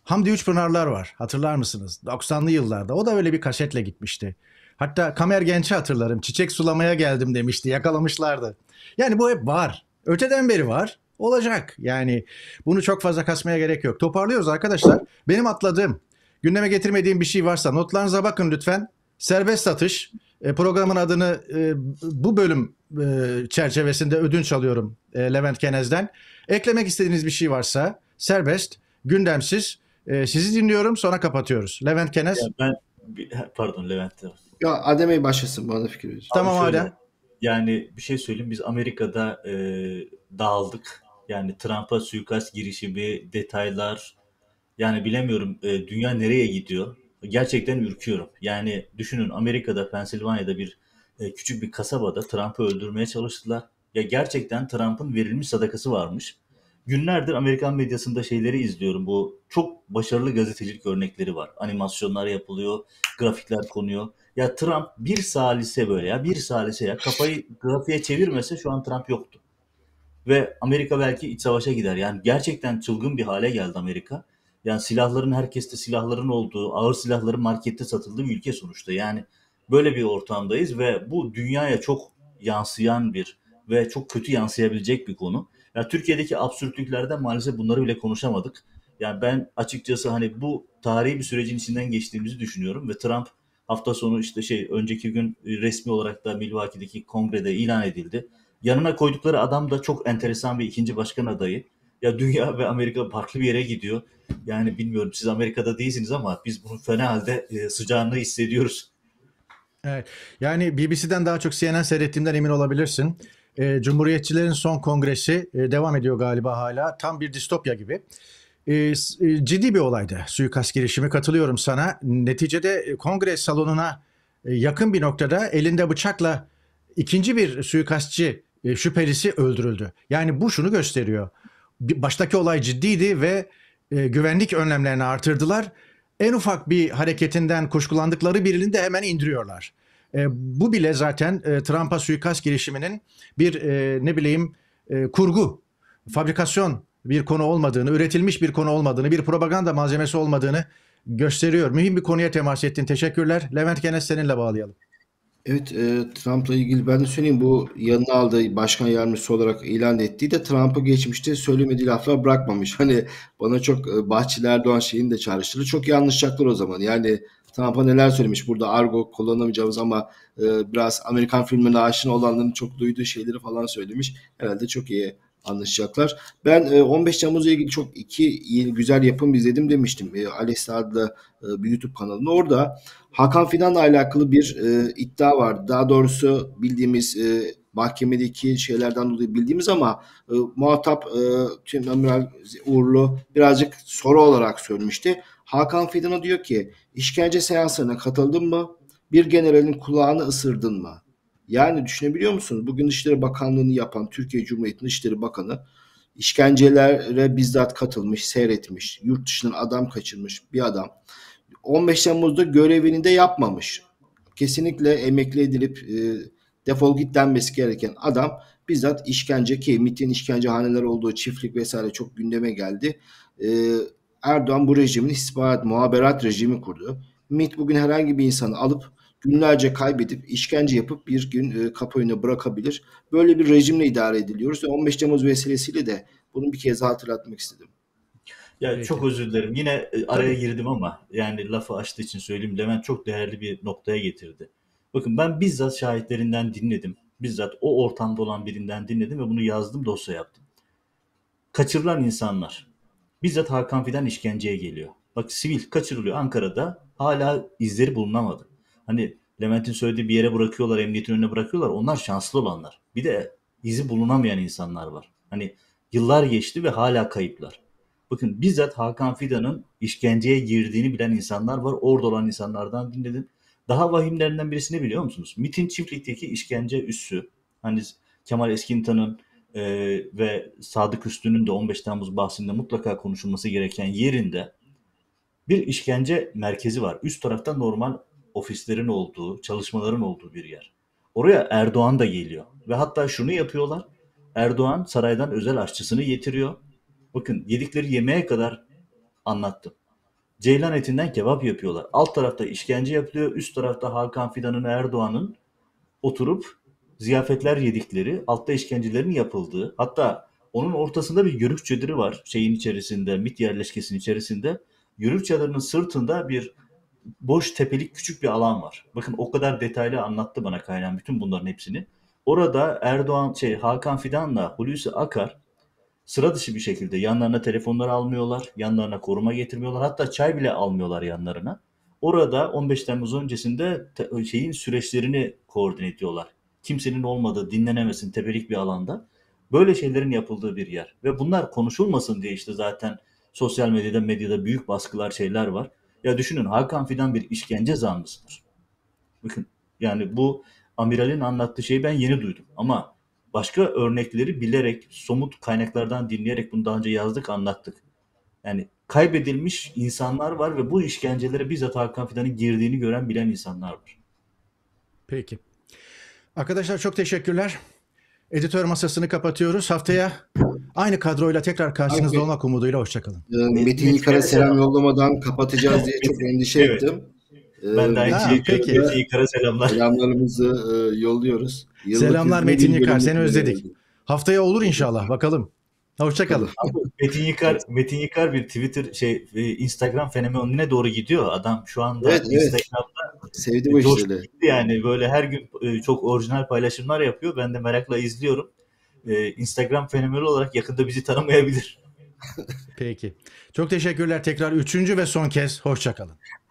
Hamdi Üçpınarlar var. Hatırlar mısınız? 90'lı yıllarda. O da öyle bir kaşetle gitmişti. Hatta Kamer Genç'i hatırlarım. Çiçek sulamaya geldim demişti. Yakalamışlardı. Yani bu hep var. Öteden beri var. Olacak. Yani bunu çok fazla kasmaya gerek yok. Toparlıyoruz arkadaşlar. Benim atladığım, gündeme getirmediğim bir şey varsa notlarınıza bakın lütfen. Serbest satış, e, programın adını e, bu bölüm e, çerçevesinde ödünç alıyorum Levent Kenez'den. Eklemek istediğiniz bir şey varsa serbest, gündemsiz. Sizi dinliyorum sonra kapatıyoruz. Levent Kenez. Ya ben, pardon Levent. Ya Adem Bey başlasın bana fikir veriyorsun. Tamam şöyle, Adem. Yani bir şey söyleyeyim biz Amerika'da e, dağıldık. Yani Trump'a suikast girişimi, detaylar yani bilemiyorum e, dünya nereye gidiyor? gerçekten ürküyorum. Yani düşünün Amerika'da, Pensilvanya'da bir e, küçük bir kasabada Trump'ı öldürmeye çalıştılar. Ya gerçekten Trump'ın verilmiş sadakası varmış. Günlerdir Amerikan medyasında şeyleri izliyorum. Bu çok başarılı gazetecilik örnekleri var. Animasyonlar yapılıyor, grafikler konuyor. Ya Trump bir salise böyle ya bir salise ya kafayı grafiğe çevirmese şu an Trump yoktu. Ve Amerika belki iç savaşa gider. Yani gerçekten çılgın bir hale geldi Amerika. Yani silahların herkeste silahların olduğu, ağır silahların markette satıldığı bir ülke sonuçta. Yani böyle bir ortamdayız ve bu dünyaya çok yansıyan bir ve çok kötü yansıyabilecek bir konu. Yani Türkiye'deki absürtlüklerden maalesef bunları bile konuşamadık. Yani ben açıkçası hani bu tarihi bir sürecin içinden geçtiğimizi düşünüyorum ve Trump hafta sonu işte şey önceki gün e, resmi olarak da Milwaukee'deki kongrede ilan edildi. Yanına koydukları adam da çok enteresan bir ikinci başkan adayı. Ya dünya ve Amerika farklı bir yere gidiyor. Yani bilmiyorum siz Amerika'da değilsiniz ama biz bunun fena halde e, sıcağını hissediyoruz. Evet. Yani BBC'den daha çok CNN seyrettiğimden emin olabilirsin. E, Cumhuriyetçilerin son kongresi e, devam ediyor galiba hala. Tam bir distopya gibi. E, e ciddi bir olaydı suikast girişimi katılıyorum sana. Neticede e, kongre salonuna yakın bir noktada elinde bıçakla ikinci bir suikastçı şüphelisi öldürüldü. Yani bu şunu gösteriyor baştaki olay ciddiydi ve e, güvenlik önlemlerini artırdılar. En ufak bir hareketinden kuşkulandıkları birini de hemen indiriyorlar. E, bu bile zaten e, Trump'a suikast girişiminin bir e, ne bileyim e, kurgu, fabrikasyon bir konu olmadığını, üretilmiş bir konu olmadığını, bir propaganda malzemesi olmadığını gösteriyor. Mühim bir konuya temas ettin. Teşekkürler. Levent Genes seninle bağlayalım. Evet, eee, Trump'la ilgili ben de söyleyeyim. Bu yanına aldığı başkan yardımcısı olarak ilan ettiği de Trump'ı geçmişte söylemediği laflar bırakmamış. [LAUGHS] Hani bana çok eee, Bahçeli Erdoğan şeyini de çağrıştırdı. Çok iyi o zaman. Yani Trump'a neler söylemiş. Burada argo kullanamayacağımız ama eee, biraz Amerikan filmlerine aşina olanların çok duyduğu şeyleri falan söylemiş. Herhalde çok iyi anlaşacaklar. Ben eee, 15 Temmuz'la ilgili çok iki iyi, güzel yapım izledim demiştim. Eee, Ali Saad'la eee, bir YouTube kanalında. Orada Hakan Fidan'la alakalı bir e, iddia var. Daha doğrusu bildiğimiz e, mahkemedeki şeylerden dolayı bildiğimiz ama e, muhatap e, Tüm Amiral Uğurlu birazcık soru olarak söylemişti. Hakan Fidan'a diyor ki işkence seansına katıldın mı? Bir generalin kulağını ısırdın mı? Yani düşünebiliyor musunuz? Bugün İşleri Bakanlığı'nı yapan Türkiye Cumhuriyeti İşleri Bakanı işkencelere bizzat katılmış, seyretmiş, yurt dışından adam kaçırmış bir adam 15 Temmuz'da görevini de yapmamış. Kesinlikle emekli edilip e, defol git denmesi gereken adam bizzat işkence ki MIT'in işkence haneleri olduğu çiftlik vesaire çok gündeme geldi. E, Erdoğan bu rejimin istihbarat, muhaberat rejimi kurdu. MIT bugün herhangi bir insanı alıp günlerce kaybedip işkence yapıp bir gün e, kapı önüne bırakabilir. Böyle bir rejimle idare ediliyoruz. 15 Temmuz vesilesiyle de bunu bir kez hatırlatmak istedim. Ya Peki. çok özür dilerim. Yine e, araya Tabii. girdim ama yani lafı açtığı için söyleyeyim. Levent çok değerli bir noktaya getirdi. Bakın ben bizzat şahitlerinden dinledim. Bizzat o ortamda olan birinden dinledim ve bunu yazdım, dosya yaptım. Kaçırılan insanlar. Bizzat Hakan Fidan işkenceye geliyor. Bak sivil kaçırılıyor Ankara'da. Hala izleri bulunamadı. Hani Levent'in söylediği bir yere bırakıyorlar, emniyetin önüne bırakıyorlar. Onlar şanslı olanlar. Bir de izi bulunamayan insanlar var. Hani yıllar geçti ve hala kayıplar. Bakın bizzat Hakan Fidan'ın işkenceye girdiğini bilen insanlar var. Orada olan insanlardan dinledim. Daha vahimlerinden birisini biliyor musunuz? MIT'in çiftlikteki işkence üssü. Hani Kemal Eskintan'ın e, ve Sadık Üstü'nün de 15 Temmuz bahsinde mutlaka konuşulması gereken yerinde bir işkence merkezi var. Üst tarafta normal ofislerin olduğu, çalışmaların olduğu bir yer. Oraya Erdoğan da geliyor. Ve hatta şunu yapıyorlar. Erdoğan saraydan özel aşçısını getiriyor. Bakın yedikleri yemeğe kadar anlattım. Ceylan etinden kebap yapıyorlar. Alt tarafta işkence yapılıyor. Üst tarafta Hakan Fidan'ın Erdoğan'ın oturup ziyafetler yedikleri, altta işkencelerin yapıldığı. Hatta onun ortasında bir yörük çadırı var şeyin içerisinde, mit yerleşkesinin içerisinde. Yörük çadırının sırtında bir boş tepelik küçük bir alan var. Bakın o kadar detaylı anlattı bana kaynağı bütün bunların hepsini. Orada Erdoğan şey Hakan Fidan'la Hulusi Akar sıra dışı bir şekilde yanlarına telefonları almıyorlar, yanlarına koruma getirmiyorlar. Hatta çay bile almıyorlar yanlarına. Orada 15 Temmuz öncesinde şeyin süreçlerini koordine ediyorlar. Kimsenin olmadığı, dinlenemesin tepelik bir alanda. Böyle şeylerin yapıldığı bir yer. Ve bunlar konuşulmasın diye işte zaten sosyal medyada, medyada büyük baskılar şeyler var. Ya düşünün Hakan Fidan bir işkence zanlısıdır. Bakın yani bu amiralin anlattığı şeyi ben yeni duydum. Ama başka örnekleri bilerek, somut kaynaklardan dinleyerek bunu daha önce yazdık, anlattık. Yani kaybedilmiş insanlar var ve bu işkencelere bizzat Hakan Fidan'ın girdiğini gören, bilen insanlar var. Peki. Arkadaşlar çok teşekkürler. Editör masasını kapatıyoruz. Haftaya aynı kadroyla tekrar karşınızda olmak umuduyla hoşçakalın. E, Metin Yıkara selam yollamadan kapatacağız diye çok endişe evet. ettim. Ben de Ayçi'ye Metin kara selamlar. Selamlarımızı e, yolluyoruz. Yıllık selamlar Metin Yıkar seni özledik. Haftaya olur inşallah bakalım. Hoşçakalın. Metin Yıkar, Metin Yıkar bir Twitter şey e, Instagram fenomenine doğru gidiyor. Adam şu anda evet, Instagram'da evet. sevdim o e, işleri. Yani böyle her gün e, çok orijinal paylaşımlar yapıyor. Ben de merakla izliyorum. Instagram fenomeni olarak yakında bizi tanımayabilir. Peki. Çok teşekkürler tekrar. Üçüncü ve son kez hoşçakalın.